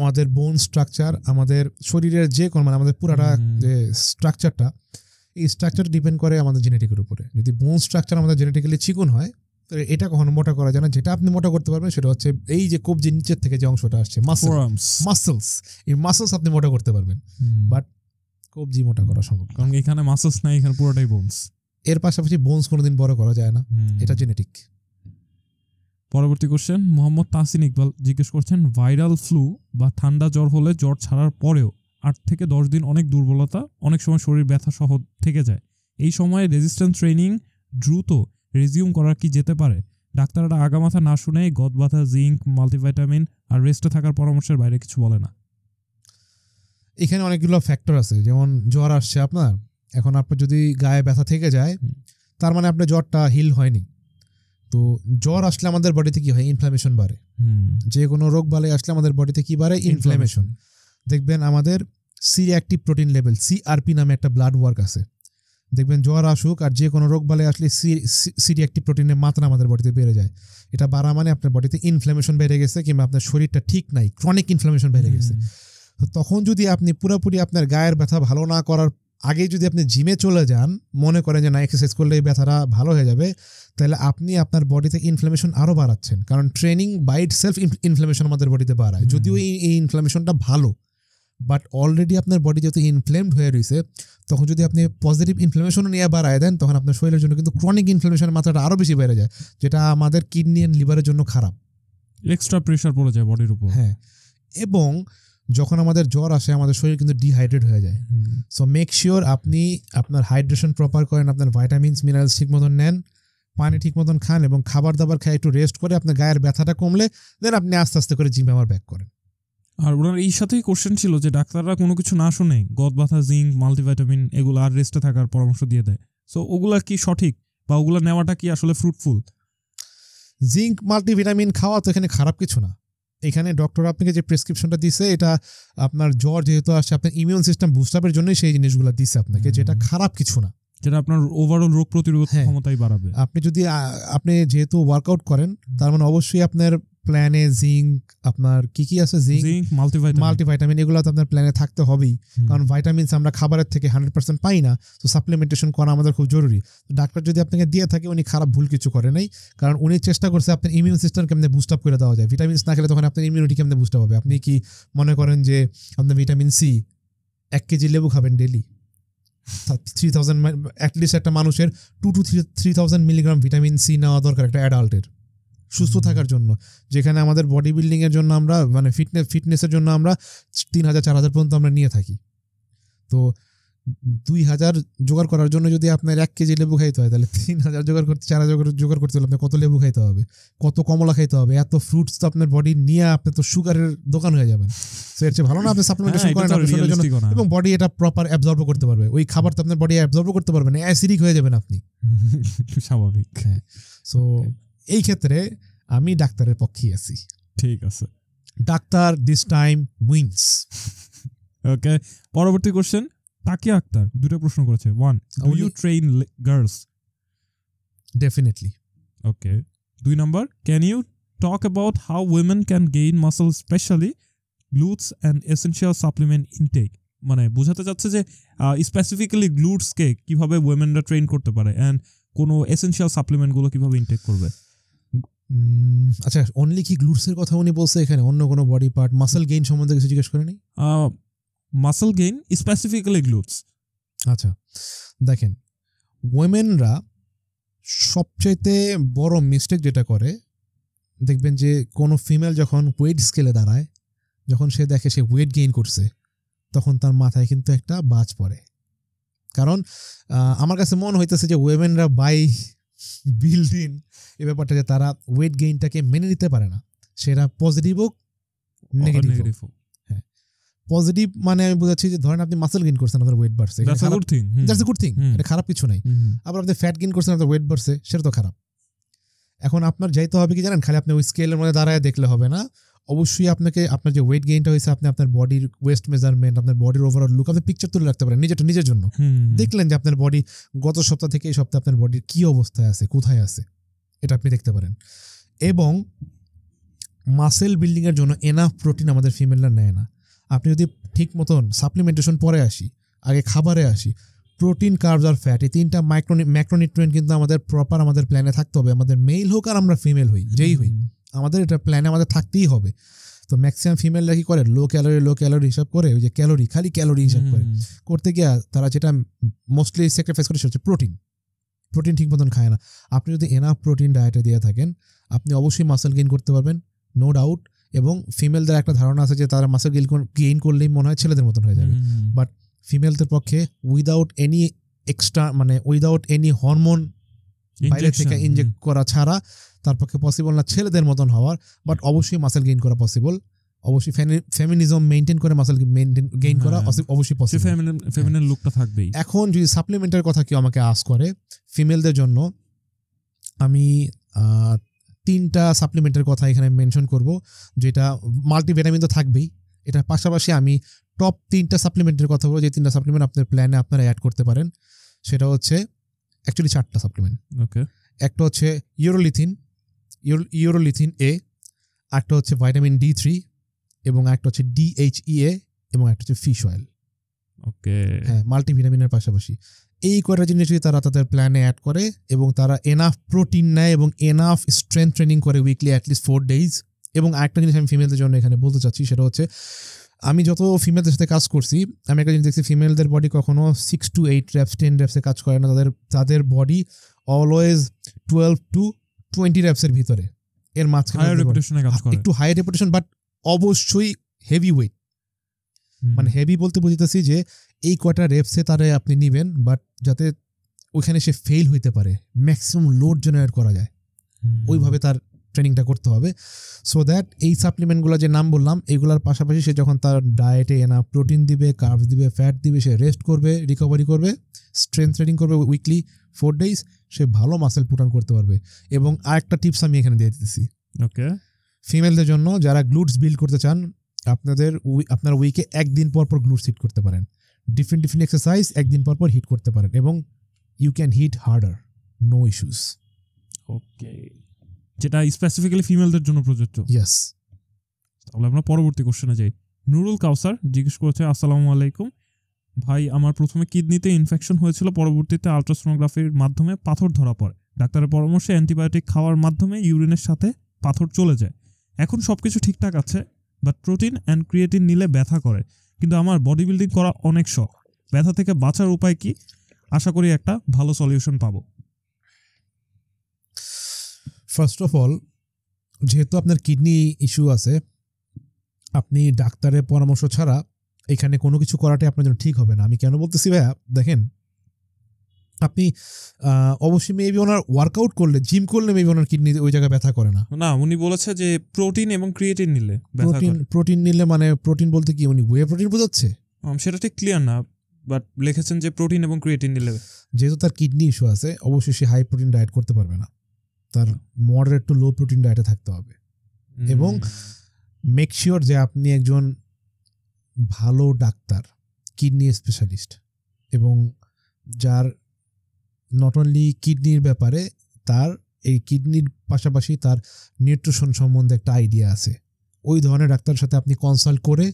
আমাদের বোন স্ট্রাকচার আমাদের শরীরের যে কোন মানে আমাদের পুরাটা যে স্ট্রাকচারটা এই স্ট্রাকচার ডিপেন্ড করে আমাদের জেনেটিকের উপরে যদি বোন স্ট্রাকচার আমাদের জেনেটিক্যালি চিকন হয় এটা কখনো মোটা করা যায় না যেটা আপনি মোটা করতে পারবেন সেটা হচ্ছে এই যে কবজির নিচের থেকে যে অংশটা আসছে মাসলস এই মাসলস আপনি মোটা করতে পারবেন বাট কবজি মোটা করা সম্ভব কারণ এখানে মাসলস নাই এখানে পুরোটাই বোনস এর পাশাপাশি বোনস কোনোদিন বড় করা যায় না এটা জেনেটিক পরবর্তী কোশ্চেন মোহাম্মদ তাসিন ইকবাল জিজ্ঞেস করছেন ভাইরাল ফ্লু বা ঠান্ডা জ্বর হলে জ্বর ছাড়ার পরেও আট থেকে দশ দিন অনেক দুর্বলতা অনেক সময় শরীর ব্যথা সহ থেকে যায় এই সময়ে রেজিস্ট্যান্স ট্রেনিং দ্রুত রিজিউম করা কি যেতে পারে ডাক্তাররা আগামাথা না শুনে গদবাথা জিঙ্ক মাল্টিভাইটামিন আর রেস্টে থাকার পরামর্শের বাইরে কিছু বলে না এখানে অনেকগুলো ফ্যাক্টর আছে যেমন জ্বর আসছে আপনার এখন আপনার যদি গায়ে ব্যথা থেকে যায় তার মানে আপনার জ্বরটা হিল হয়নি তো জ্বর আসলে আমাদের বডিতে কি হয় ইনফ্লামেশন বাড়ে যে কোনো রোগ বালে আসলে আমাদের বডিতে কি বাড়ে ইনফ্লামেশন দেখবেন আমাদের C active protein level CRP নামে একটা ব্লাড ওয়ার্ক আছে দেখবেন জ্বর আসুক আর যে কোনো রোগ বালে আসলে সিরি একটি প্রোটিনের মাত্রা আমাদের বডিতে বেড়ে যায় এটা বাড়া মানে আপনার বডিতে ইনফ্লামেশন বেড়ে গেছে কিংবা আপনার শরীরটা ঠিক নাই ক্রনিক ইনফ্লামেশন বেড়ে গেছে তো তখন যদি আপনি পুরোপুরি আপনার গায়ের ব্যথা ভালো না করার আগে যদি আপনি জিমে চলে যান মনে করেন যে না এক্সারসাইজ করলে এই ব্যথাটা ভালো হয়ে যাবে তাহলে আপনি আপনার বডিতে ইনফ্লামেশন আরও বাড়াচ্ছেন কারণ ট্রেনিং বাইট সেলফ ইনফ্লামেশন আমাদের বডিতে বাড়ায় যদিও এই ইনফ্লামেশনটা ভালো বাট অলরেডি আপনার বডি যেহেতু ইনফ্লেমড হয়ে রয়েছে তখন যদি আপনি পজিটিভ ইনফ্লেমেশনও নিয়ে বাড়ায় দেন তখন আপনার শরীরের জন্য কিন্তু ক্রনিক ইনফ্লেমেশনের মাত্রাটা আরও বেশি বেড়ে যায় যেটা আমাদের কিডনি অ্যান্ড লিভারের জন্য খারাপ এক্সট্রা প্রেশার পড়ে যায় বডির উপর হ্যাঁ এবং যখন আমাদের জ্বর আসে আমাদের শরীর কিন্তু ডিহাইড্রেট হয়ে যায় সো মেক শিওর আপনি আপনার হাইড্রেশন প্রপার করেন আপনার ভাইটামিনস মিনারেলস ঠিক মতন নেন পানি ঠিক মতন খান এবং খাবার দাবার খায় একটু রেস্ট করে আপনার গায়ের ব্যথাটা কমলে দেন আপনি আস্তে আস্তে করে জিমে আমার ব্যাক করেন আর ওনার এই সাথেই কোশ্চেন ছিল যে ডাক্তাররা কোনো কিছু না শুনে গদ বাথা জিঙ্ক মাল্টিভাইটামিন এগুলো আর রেস্টে থাকার পরামর্শ দিয়ে দেয় সো ওগুলা কি সঠিক বা ওগুলো নেওয়াটা কি আসলে ফ্রুটফুল জিঙ্ক মাল্টিভিটামিন খাওয়া তো এখানে খারাপ কিছু না এখানে ডক্টর আপনাকে যে প্রেসক্রিপশনটা দিছে এটা আপনার জ্বর যেহেতু আসছে আপনার ইমিউন সিস্টেম বুস্ট জন্যই সেই জিনিসগুলো দিছে আপনাকে যেটা খারাপ কিছু না যেটা আপনার ওভারঅল রোগ প্রতিরোধ হ্যাঁ। ক্ষমতাই বাড়াবে আপনি যদি আপনি যেহেতু ওয়ার্কআউট করেন তার মানে অবশ্যই আপনার প্ল্যানে জিঙ্ক আপনার কি কি আছে জিঙ্ক মাল্টিভাইটামিন মাল্টিভাইটামিন এগুলো তো আপনার প্ল্যানে থাকতে হবেই কারণ ভাইটামিনস আমরা খাবারের থেকে হান্ড্রেড পার্সেন্ট পাই না তো সাপ্লিমেন্টেশন করা আমাদের খুব জরুরি ডাক্তার যদি আপনাকে দিয়ে থাকে উনি খারাপ ভুল কিছু করে নাই কারণ উনি চেষ্টা করছে আপনার ইমিউন সিস্টেম কেমনে বুস্ট আপ করে দেওয়া যায় ভিটামিনস না খেলে তখন আপনার ইমিউনিটি কেমনে বুস্ট আপ হবে আপনি কি মনে করেন যে আপনার ভিটামিন সি এক কেজি লেবু খাবেন ডেলি থ্রি থাউজেন্ড অ্যাটলিস্ট একটা মানুষের two two three three thousand milligram vitamin C নেওয়া দরকার একটা অ্যাডাল্টের সুস্থ থাকার জন্য যেখানে আমাদের বডি বিল্ডিংয়ের জন্য আমরা মানে ফিটনেস ফিটনেসের জন্য আমরা তিন হাজার চার হাজার পর্যন্ত আমরা নিয়ে থাকি তো দুই হাজার জোগাড় করার জন্য যদি আপনার এক কেজি লেবু খাইতে হয় তাহলে তিন হাজার জোগাড় করতে চার হাজার জোগাড় করতে হলে আপনার কত লেবু খাইতে হবে কত কমলা খাইতে হবে এত ফ্রুটস তো আপনার বডি নিয়ে আপনি তো সুগারের দোকান হয়ে যাবেন তো এর চেয়ে ভালো না আপনি সাপ্লিমেন্টেশন হ্যাঁ, করেন এবং বডি এটা প্রপার অ্যাবজর্ব করতে পারবে ওই খাবার তো আপনার বডি অ্যাবজর্ব করতে পারবে না অ্যাসিডিক হয়ে যাবেন আপনি স্বাভাবিক হ্যাঁ সো এই ক্ষেত্রে আমি ডাক্তারের পক্ষেই আছি ঠিক আছে doctor this time wins okay পরবর্তী কোশ্চেন তাকে আক্তার দুটো প্রশ্ন করেছে one do you train girls definitely okay দুই নম্বর can you talk about how women can gain muscle specially glutes and essential supplement intake মানে বোঝাতে চাচ্ছে যে স্পেসিফিক্যালি গ্লুটসকে কীভাবে উইমেনরা ট্রেন করতে পারে অ্যান্ড কোনো এসেন্সিয়াল সাপ্লিমেন্টগুলো কীভাবে ইনটেক করবে আচ্ছা অনলি কি গ্লুটসের কথা উনি বলছে এখানে অন্য কোনো বডি পার্ট মাসেল গেইন সম্বন্ধে কিছু জিজ্ঞেস করে মাসল গেইন স্পেসিফিক্যালি গ্লুটস আচ্ছা দেখেন ওয়েমেনরা সবচাইতে বড় মিস্টেক যেটা করে দেখবেন যে কোনো ফিমেল যখন ওয়েট স্কেলে দাঁড়ায় যখন সে দেখে সে ওয়েট গেইন করছে তখন তার মাথায় কিন্তু একটা বাজ পড়ে কারণ আমার কাছে মনে হইতেছে যে ওয়েমেনরা বাই বিল্ডিং এ ব্যাপারটা যে তারা ওয়েট গেইনটাকে মেনে নিতে পারে না সেটা পজিটিভ হোক নেগেটিভ হোক পজিটিভ মানে আমি বোঝাচ্ছি যে ধরেন আপনি মাসেল গেইন করছেন আপনার ওয়েট বাড়ছে that's a good thing that's a good thing এটা খারাপ কিছু নাই আবার আপনি ফ্যাট গেইন করছেন আপনার ওয়েট বাড়ছে সেটা তো খারাপ এখন আপনার যাইতে হবে কি জানেন খালি আপনি ওই স্কেলের মধ্যে দাঁড়ায় দেখলে হবে না অবশ্যই আপনাকে আপনার যে ওয়েট গেইনটা হয়েছে আপনি আপনার বডির ওয়েস্ট মেজারমেন্ট আপনার বডির ওভারঅল লুক আপনি পিকচার তুলে রাখতে পারেন নিজেটা নিজের জন্য দেখলেন যে আপনার বডি গত সপ্তাহ থেকে এই সপ্তাহে আপনার বডির কি অবস্থায় আছে কোথায় আছে এটা আপনি দেখতে পারেন এবং মাসেল বিল্ডিংয়ের জন্য এনাফ প্রোটিন আমাদের ফিমেলরা নেয় না আপনি যদি ঠিক মতন সাপ্লিমেন্টেশন পরে আসি আগে খাবারে আসি প্রোটিন কার্বস আর ফ্যাট এই তিনটা মাইক্রো ম্যাক্রোনিউট্রিয়েন্ট কিন্তু আমাদের প্রপার আমাদের প্ল্যানে থাকতে হবে আমাদের মেল হোক আর আমরা ফিমেল হই যেই হই আমাদের এটা প্ল্যানে আমাদের থাকতেই হবে তো ম্যাক্সিমাম ফিমেলরা কি করে লো ক্যালোরি লো ক্যালোরি হিসাব করে ওই যে ক্যালোরি খালি ক্যালোরি হিসাব করে করতে গিয়ে তারা যেটা মোস্টলি স্যাক্রিফাইস করে সেটা হচ্ছে প্রোটিন প্রোটিন ঠিক মতন খায় না আপনি যদি এনাফ প্রোটিন ডায়েটে দিয়ে থাকেন আপনি অবশ্যই মাসেল গেইন করতে পারবেন নো ডাউট এবং ফিমেলদের একটা ধারণা আছে যে তারা মাসেল গেইন গেইন করলেই মনে হয় ছেলেদের মতন হয়ে যাবে বাট ফিমেলদের পক্ষে উইদাউট এনি এক্সট্রা মানে উইদাউট এনি হরমোন বাইরে থেকে ইনজেক্ট করা ছাড়া তার পক্ষে পসিবল না ছেলেদের মতন হওয়ার বাট অবশ্যই মাসেল গেইন করা পসিবল অবশ্যই ফেমিনিজম মেনটেন করে মাসেল মেনটেন গেইন করা হ্যাঁ। অবশ্যই পসিবল ফেমিনিন লুকটা থাকবে এখন যদি সাপ্লিমেন্টের কথা কেউ আমাকে আস করে ফিমেলদের জন্য আমি তিনটা সাপ্লিমেন্টের কথা এখানে মেনশন করব যেটা মাল্টিভিটামিন তো থাকবেই এটার পাশাপাশি আমি টপ তিনটা সাপ্লিমেন্টের কথা বলবো যে তিনটা সাপ্লিমেন্ট আপনার প্ল্যানে আপনারা অ্যাড করতে পারেন সেটা হচ্ছে অ্যাকচুয়ালি চারটা সাপ্লিমেন্ট ওকে একটা হচ্ছে ইউরোলিথিন ইউরোলিথিন এ একটা হচ্ছে ভাইটামিন ডি থ্রি এবং একটা হচ্ছে এ e এবং একটা হচ্ছে ফিশ অয়েল ওকে হ্যাঁ মাল্টিভিটামিনের পাশাপাশি এই কয়টা জিনিসই তারা তাদের প্ল্যানে অ্যাড করে এবং তারা এনাফ প্রোটিন নেয় এবং এনাফ স্ট্রেংথ ট্রেনিং করে উইকলি অ্যাটলিস্ট ফোর ডেইজ এবং একটা জিনিস আমি ফিমেলদের জন্য এখানে বলতে চাচ্ছি সেটা হচ্ছে আমি যত ফিমেলদের সাথে কাজ করছি আমি একটা জিনিস দেখছি ফিমেলদের বডি কখনো six to eight reps ten র্যাপসে কাজ করে না তাদের তাদের body always twelve to twenty র্যাপসের ভিতরে এর মাঝখানে একটু হাই রেপুটেশন বাট অবশ্যই হেভি ওয়েট মানে হেভি বলতে বুঝতেছি যে এই কটা রেপসে তারে আপনি নেবেন বাট যাতে ওইখানে সে ফেল হইতে পারে ম্যাক্সিমাম লোড জেনারেট করা যায় ওইভাবে তার ট্রেনিংটা করতে হবে সো দ্যাট এই সাপ্লিমেন্টগুলো যে নাম বললাম এগুলোর পাশাপাশি সে যখন তার ডায়েটে এনা প্রোটিন দিবে কার্বস দিবে ফ্যাট দিবে সে রেস্ট করবে রিকভারি করবে স্ট্রেংথ ট্রেনিং করবে উইকলি ফোর ডেজ সে ভালো মাসেল পুটান করতে পারবে এবং আরেকটা টিপস আমি এখানে দিয়ে দিতেছি ওকে ফিমেলদের জন্য যারা গ্লুটস বিল্ড করতে চান আপনাদের আপনার উইকে একদিন পর পর গ্লুটস হিট করতে পারেন ডিফারেন্ট ডিফারেন্ট এক্সারসাইজ একদিন পর পর হিট করতে পারেন এবং you can hit harder no issues okay যেটা স্পেসিফিক্যালি ফিমেলদের জন্য প্রযোজ্য ইয়েস তাহলে আমরা পরবর্তী কোশ্চেনে যাই নুরুল কাউসার জিজ্ঞেস করেছে আসসালামু আলাইকুম ভাই আমার প্রথমে কিডনিতে ইনফেকশন হয়েছিল পরবর্তীতে আলট্রাসোনোগ্রাফির মাধ্যমে পাথর ধরা পড়ে ডাক্তারের পরামর্শে অ্যান্টিবায়োটিক খাওয়ার মাধ্যমে ইউরিনের সাথে পাথর চলে যায় এখন সব কিছু ঠিকঠাক আছে বাট প্রোটিন অ্যান্ড ক্রিয়েটিন নিলে ব্যথা করে কিন্তু আমার বডি বিল্ডিং করা অনেক শখ ব্যথা থেকে বাঁচার উপায় কি আশা করি একটা ভালো সলিউশন পাবো ফার্স্ট অফ অল যেহেতু আপনার কিডনি ইস্যু আছে আপনি ডাক্তারের পরামর্শ ছাড়া এখানে কোনো কিছু করাটাই আপনার জন্য ঠিক হবে না আমি কেন বলতেছি ভাইয়া দেখেন আপনি অবশ্যই মেবি ওনার ওয়ার্কআউট করলে জিম করলে মেবি ওনার কিডনি ওই জায়গায় ব্যথা করে না না উনি বলেছে যে প্রোটিন এবং ক্রিয়েটিন নিলে প্রোটিন প্রোটিন নিলে মানে প্রোটিন বলতে কি উনি ওয়ে প্রোটিন বোঝাচ্ছে সেটা ঠিক ক্লিয়ার না বাট লিখেছেন যে প্রোটিন এবং ক্রিয়েটিন নিলে যেহেতু তার কিডনি ইস্যু আছে অবশ্যই সে হাই প্রোটিন ডায়েট করতে পারবে না তার মডারেট টু লো প্রোটিন ডায়েটে থাকতে হবে এবং মেক শিওর যে আপনি একজন ভালো ডাক্তার কিডনি স্পেশালিস্ট এবং যার নট অনলি কিডনির ব্যাপারে তার এই কিডনির পাশাপাশি তার নিউট্রিশন সম্বন্ধে একটা আইডিয়া আছে ওই ধরনের ডাক্তারের সাথে আপনি কনসাল্ট করে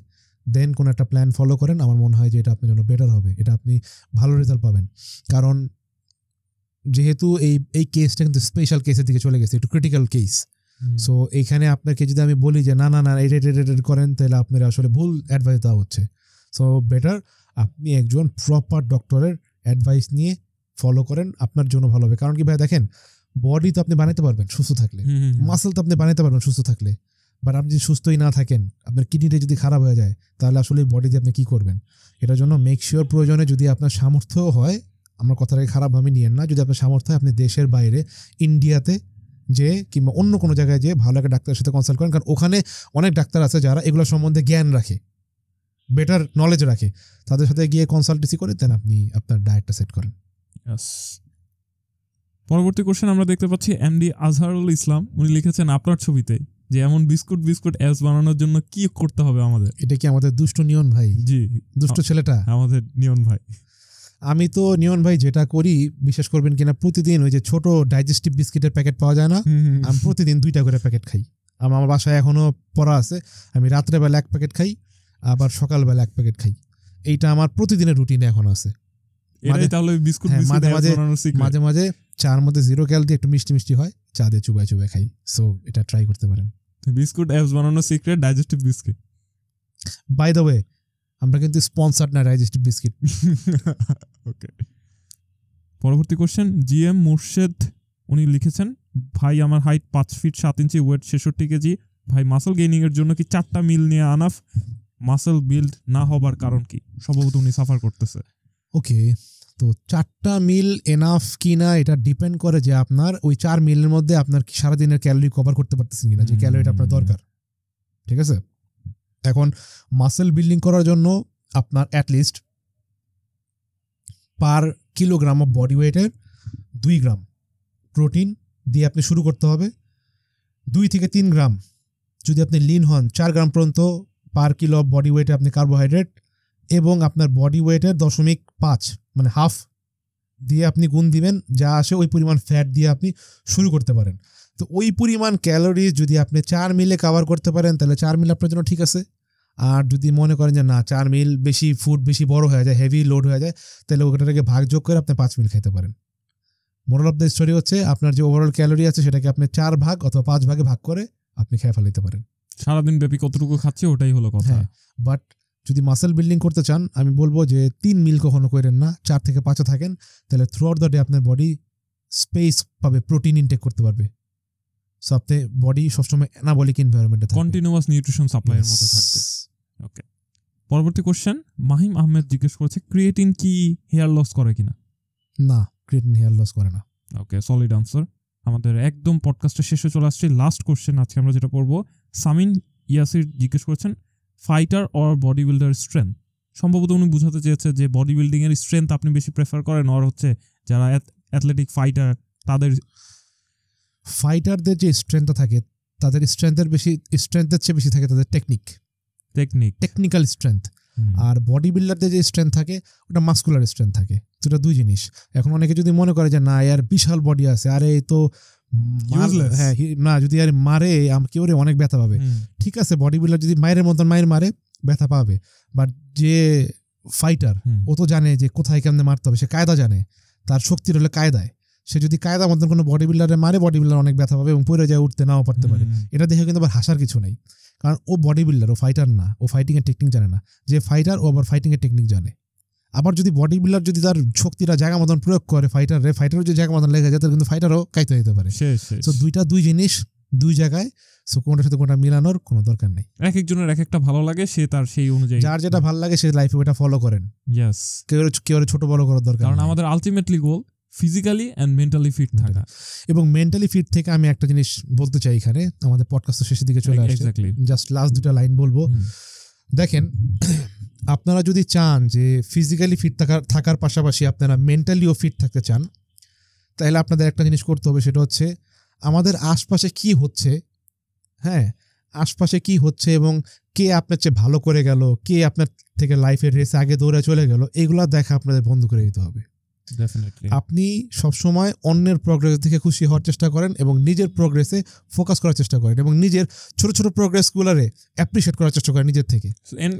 দেন কোনো একটা প্ল্যান ফলো করেন আমার মনে হয় যে এটা আপনার জন্য বেটার হবে এটা আপনি ভালো রেজাল্ট পাবেন কারণ যেহেতু এই এই কেসটা কিন্তু স্পেশাল কেসের দিকে চলে গেছে একটু ক্রিটিক্যাল কেস সো এখানে আপনাকে যদি আমি বলি যে না না না এটা এটা করেন তাহলে আপনার আসলে ভুল অ্যাডভাইস দেওয়া হচ্ছে সো বেটার আপনি একজন প্রপার ডক্টরের অ্যাডভাইস নিয়ে ফলো করেন আপনার জন্য ভালো হবে কারণ কি ভাই দেখেন বডি তো আপনি বানাতে পারবেন সুস্থ থাকলে মাসেল তো আপনি বানাতে পারবেন সুস্থ থাকলে বাট আপনি যদি সুস্থই না থাকেন আপনার কিডনিটা যদি খারাপ হয়ে যায় তাহলে আসলে বডিতে আপনি কি করবেন এটার জন্য মেক শিওর প্রয়োজনে যদি আপনার সামর্থ্য হয় আমার কথাটাকে খারাপভাবে নিয়েন না যদি আপনার সামর্থ্য হয় আপনি দেশের বাইরে ইন্ডিয়াতে যে কিংবা অন্য কোনো জায়গায় যে ভালো একটা ডাক্তারের সাথে কনসাল্ট করেন কারণ ওখানে অনেক ডাক্তার আছে যারা এগুলো সম্বন্ধে জ্ঞান রাখে বেটার নলেজ রাখে তাদের সাথে গিয়ে কনসাল্টেসি করে দেন আপনি আপনার ডায়েটটা সেট করেন পরবর্তী কোশ্চেন আমরা দেখতে পাচ্ছি ডি আজহারুল ইসলাম উনি লিখেছেন আপনার ছবিতে যে এমন বিস্কুট বিস্কুট অ্যাস বানানোর জন্য কি করতে হবে আমাদের এটা কি আমাদের দুষ্ট নিয়ন ভাই জি দুষ্ট ছেলেটা আমাদের নিয়ন ভাই আমি তো নিয়ন ভাই যেটা করি বিশ্বাস করবেন কিনা প্রতিদিন ওই যে ছোট ডাইজেস্টিভ বিস্কিটের প্যাকেট পাওয়া যায় না আমি প্রতিদিন দুইটা করে প্যাকেট খাই আমার বাসায় এখনও পড়া আছে আমি রাত্রেবেলা এক প্যাকেট খাই আবার সকালবেলা এক প্যাকেট খাই এইটা আমার প্রতিদিনের রুটিনে এখন আছে এটাই তাহলে বিস্কুট হ্যাঁ, মাঝে মাঝে মাঝে মাঝে চার মধ্যে জিরো ক্যাল দিয়ে একটু মিষ্টি মিষ্টি হয় চা দিয়ে চুবাই চুবাই খাই সো এটা ট্রাই করতে পারেন বিস্কুট অ্যাপস বানানোর secret digestive biscuit by the way আমরা কিন্তু স্পন্সার না ডাইজেস্টিভ বিস্কিট ওকে পরবর্তী কোশ্চেন জি এম মুর্শেদ উনি লিখেছেন ভাই আমার হাইট পাঁচ ফিট সাত ইঞ্চি ওয়েট ছেষট্টি কেজি ভাই মাসল এর জন্য কি চারটা মিল নিয়ে আনাফ মাসল বিল্ড না হবার কারণ কি সম্ভবত উনি সাফার করতেছে ওকে তো চারটা মিল এনাফ কি না এটা ডিপেন্ড করে যে আপনার ওই চার মিলের মধ্যে আপনার সারাদিনের ক্যালোরি কভার করতে পারতেছেন কিনা যে ক্যালোরিটা আপনার দরকার ঠিক আছে এখন মাসেল বিল্ডিং করার জন্য আপনার at least per kilogram of body ওয়েটের দুই গ্রাম প্রোটিন দিয়ে আপনি শুরু করতে হবে দুই থেকে তিন গ্রাম যদি আপনি লিন হন চার গ্রাম পর্যন্ত পার কিলো অফ বডি ওয়েটে আপনি কার্বোহাইড্রেট এবং আপনার বডি ওয়েটের দশমিক পাঁচ মানে হাফ দিয়ে আপনি গুণ দিবেন যা আসে ওই পরিমাণ ফ্যাট দিয়ে আপনি শুরু করতে পারেন তো ওই পরিমাণ ক্যালোরি যদি আপনি চার মিলে কাভার করতে পারেন তাহলে চার মিল আপনার জন্য ঠিক আছে আর যদি মনে করেন যে না চার মিল বেশি ফুড বেশি বড় হয়ে যায় হেভি লোড হয়ে যায় তাহলে ওটাকে ভাগ যোগ করে আপনি পাঁচ মিল খেতে পারেন মোরাল অফ দ্য স্টোরি হচ্ছে আপনার যে ওভারঅল ক্যালোরি আছে সেটাকে আপনি চার ভাগ অথবা পাঁচ ভাগে ভাগ করে আপনি খেয়ে ফেলাইতে পারেন সারাদিন ব্যাপী কতটুকু খাচ্ছে ওটাই হলো কথা বাট হ্যাঁ, যদি মাসেল বিল্ডিং করতে চান আমি বলবো যে তিন মিল কখনো করেন না চার থেকে পাঁচে থাকেন তাহলে থ্রু আউট দ্য ডে আপনার বডি স্পেস পাবে প্রোটিন ইনটেক করতে পারবে সো আপনি বডি সবসময় অ্যানাবলিক এনভায়রনমেন্টে কন্টিনিউয়াস নিউট্রিশন সাপ্লাইয়ের মধ্যে থাকবে ওকে পরবর্তী কোশ্চেন মাহিম আহমেদ জিজ্ঞেস করেছে ক্রিয়েটিন কি হেয়ার লস করে কিনা না ক্রিয়েটিন হেয়ার লস করে না ওকে সলিড আনসার আমাদের একদম পডকাস্টের শেষে চলে আসছে লাস্ট কোশ্চেন আজকে আমরা যেটা পড়বো সামিন ইয়াসির জিজ্ঞেস করেছেন fighter or body builder strength সম্ভবত উনি বুঝাতে চেয়েছে যে বডি বিল্ডিংয়ের স্ট্রেংথ আপনি বেশি প্রেফার করেন অর হচ্ছে যারা অ্যাথলেটিক ফাইটার তাদের ফাইটারদের যে স্ট্রেংথটা থাকে তাদের স্ট্রেংথের বেশি স্ট্রেংথের চেয়ে বেশি থাকে তাদের টেকনিক টেকনিক টেকনিক্যাল স্ট্রেংথ আর বডি বিল্ডারদের যে স্ট্রেংথ থাকে ওটা মাস্কুলার স্ট্রেংথ থাকে দুটা দুই জিনিস এখন অনেকে যদি মনে করে যে না এর বিশাল বডি আছে আরে তো Mm, হ্যাঁ না যদি আর মারে আমাকে ওরে অনেক ব্যথা পাবে ঠিক আছে বডি বিল্ডার যদি মায়ের মতন মায়ের মারে ব্যথা পাবে বাট যে ফাইটার ও তো জানে যে কোথায় কেমনে মারতে হবে সে কায়দা জানে তার শক্তির হলে কায়দায় সে যদি কায়দা মতন কোনো বডি বিল্ডারে মারে বডি বিল্ডার অনেক ব্যথা পাবে এবং পড়ে যায় উঠতে নাও পারতে পারে এটা দেখে কিন্তু আবার হাসার কিছু নেই কারণ ও বডি বিল্ডার ও ফাইটার না ও ফাইটিংয়ের টেকনিক জানে না যে ফাইটার ও আবার ফাইটিংয়ের টেকনিক জানে আবার যদি বডি বিল্ডার যদি তার শক্তিটা জায়গা মতন প্রয়োগ করে ফাইটার রে ফাইটারও যদি জায়গা মতন লেগে যায় তাহলে কিন্তু ফাইটারও কাইতে হতে পারে তো দুইটা দুই জিনিস দুই জায়গায় সো কোনটার সাথে কোনটা মিলানোর কোনো দরকার নেই এক একজনের এক একটা ভালো লাগে সে তার সেই অনুযায়ী যার যেটা ভালো লাগে সে লাইফে ওটা ফলো করেন ইয়াস কেউ কেউ ছোট বড় করার দরকার কারণ আমাদের ultimately goal physically and mentally fit থাকা এবং মেন্টালি ফিট থেকে আমি একটা জিনিস বলতে চাই এখানে আমাদের পডকাস্ট শেষের দিকে চলে আসছে জাস্ট লাস্ট দুটা লাইন বলবো দেখেন আপনারা যদি চান যে ফিজিক্যালি ফিট থাকার থাকার পাশাপাশি আপনারা মেন্টালিও ফিট থাকতে চান তাহলে আপনাদের একটা জিনিস করতে হবে সেটা হচ্ছে আমাদের আশপাশে কি হচ্ছে হ্যাঁ আশপাশে কি হচ্ছে এবং কে আপনার চেয়ে ভালো করে গেল কে আপনার থেকে লাইফের রেসে আগে দৌড়ে চলে গেল এগুলো দেখা আপনাদের বন্ধ করে দিতে হবে আপনি সবসময় অন্যের প্রোগ্রেস দেখে খুশি হওয়ার চেষ্টা করেন এবং নিজের প্রোগ্রেসে ফোকাস করার চেষ্টা করেন এবং নিজের ছোট ছোট প্রোগ্রেসগুলোরে অ্যাপ্রিসিয়েট করার চেষ্টা করেন নিজের থেকে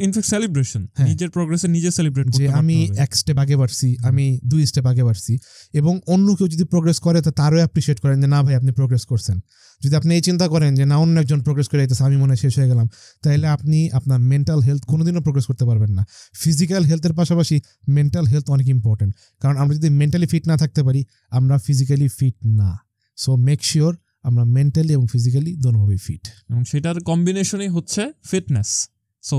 ইনফ্যাক্ট সেলিব্রেশন নিজের প্রোগ্রেসে নিজে সেলিব্রেট যে আমি এক স্টেপ আগে বাড়ছি আমি দুই স্টেপ আগে বাড়ছি এবং অন্য কেউ যদি প্রোগ্রেস করে তা তারও অ্যাপ্রিসিয়েট করেন যে না ভাই আপনি প্রোগ্রেস করছেন যদি আপনি এই চিন্তা করেন যে না অন্য একজন প্রোগ্রেস করে যাইতেছে আমি মনে শেষ হয়ে গেলাম তাহলে আপনি আপনার মেন্টাল হেলথ কোনোদিনও প্রোগ্রেস করতে পারবেন না ফিজিক্যাল হেলথের পাশাপাশি মেন্টাল হেলথ অনেক ইম্পর্টেন্ট কারণ আমরা আমরা যদি মেন্টালি ফিট না থাকতে পারি আমরা ফিজিক্যালি ফিট না সো মেক শিওর আমরা মেন্টালি এবং ফিজিক্যালি দোনোভাবেই ফিট এবং সেটার কম্বিনেশনই হচ্ছে ফিটনেস সো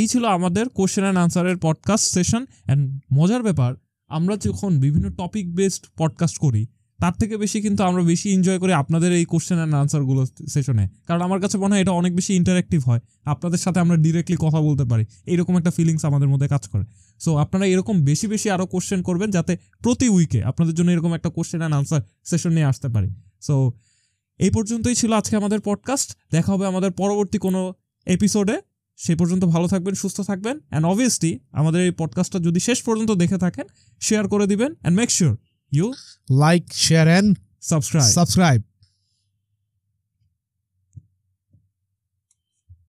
এই ছিল আমাদের কোশ্চেন অ্যান্ড আনসারের পডকাস্ট সেশন অ্যান্ড মজার ব্যাপার আমরা যখন বিভিন্ন টপিক বেসড পডকাস্ট করি তার থেকে বেশি কিন্তু আমরা বেশি এনজয় করি আপনাদের এই কোশ্চেন অ্যান্ড আনসারগুলো সেশনে কারণ আমার কাছে মনে হয় এটা অনেক বেশি ইন্টারেক্টিভ হয় আপনাদের সাথে আমরা ডিরেক্টলি কথা বলতে পারি এইরকম একটা ফিলিংস আমাদের মধ্যে কাজ করে সো আপনারা এরকম বেশি বেশি আরও কোশ্চেন করবেন যাতে প্রতি উইকে আপনাদের জন্য এরকম একটা কোশ্চেন অ্যান্ড আনসার সেশন নিয়ে আসতে পারি সো এই পর্যন্তই ছিল আজকে আমাদের পডকাস্ট দেখা হবে আমাদের পরবর্তী কোনো এপিসোডে সে পর্যন্ত ভালো থাকবেন সুস্থ থাকবেন অ্যান্ড অবভিয়াসলি আমাদের এই পডকাস্টটা যদি শেষ পর্যন্ত দেখে থাকেন শেয়ার করে দিবেন and make sure you like, share, and subscribe. Subscribe.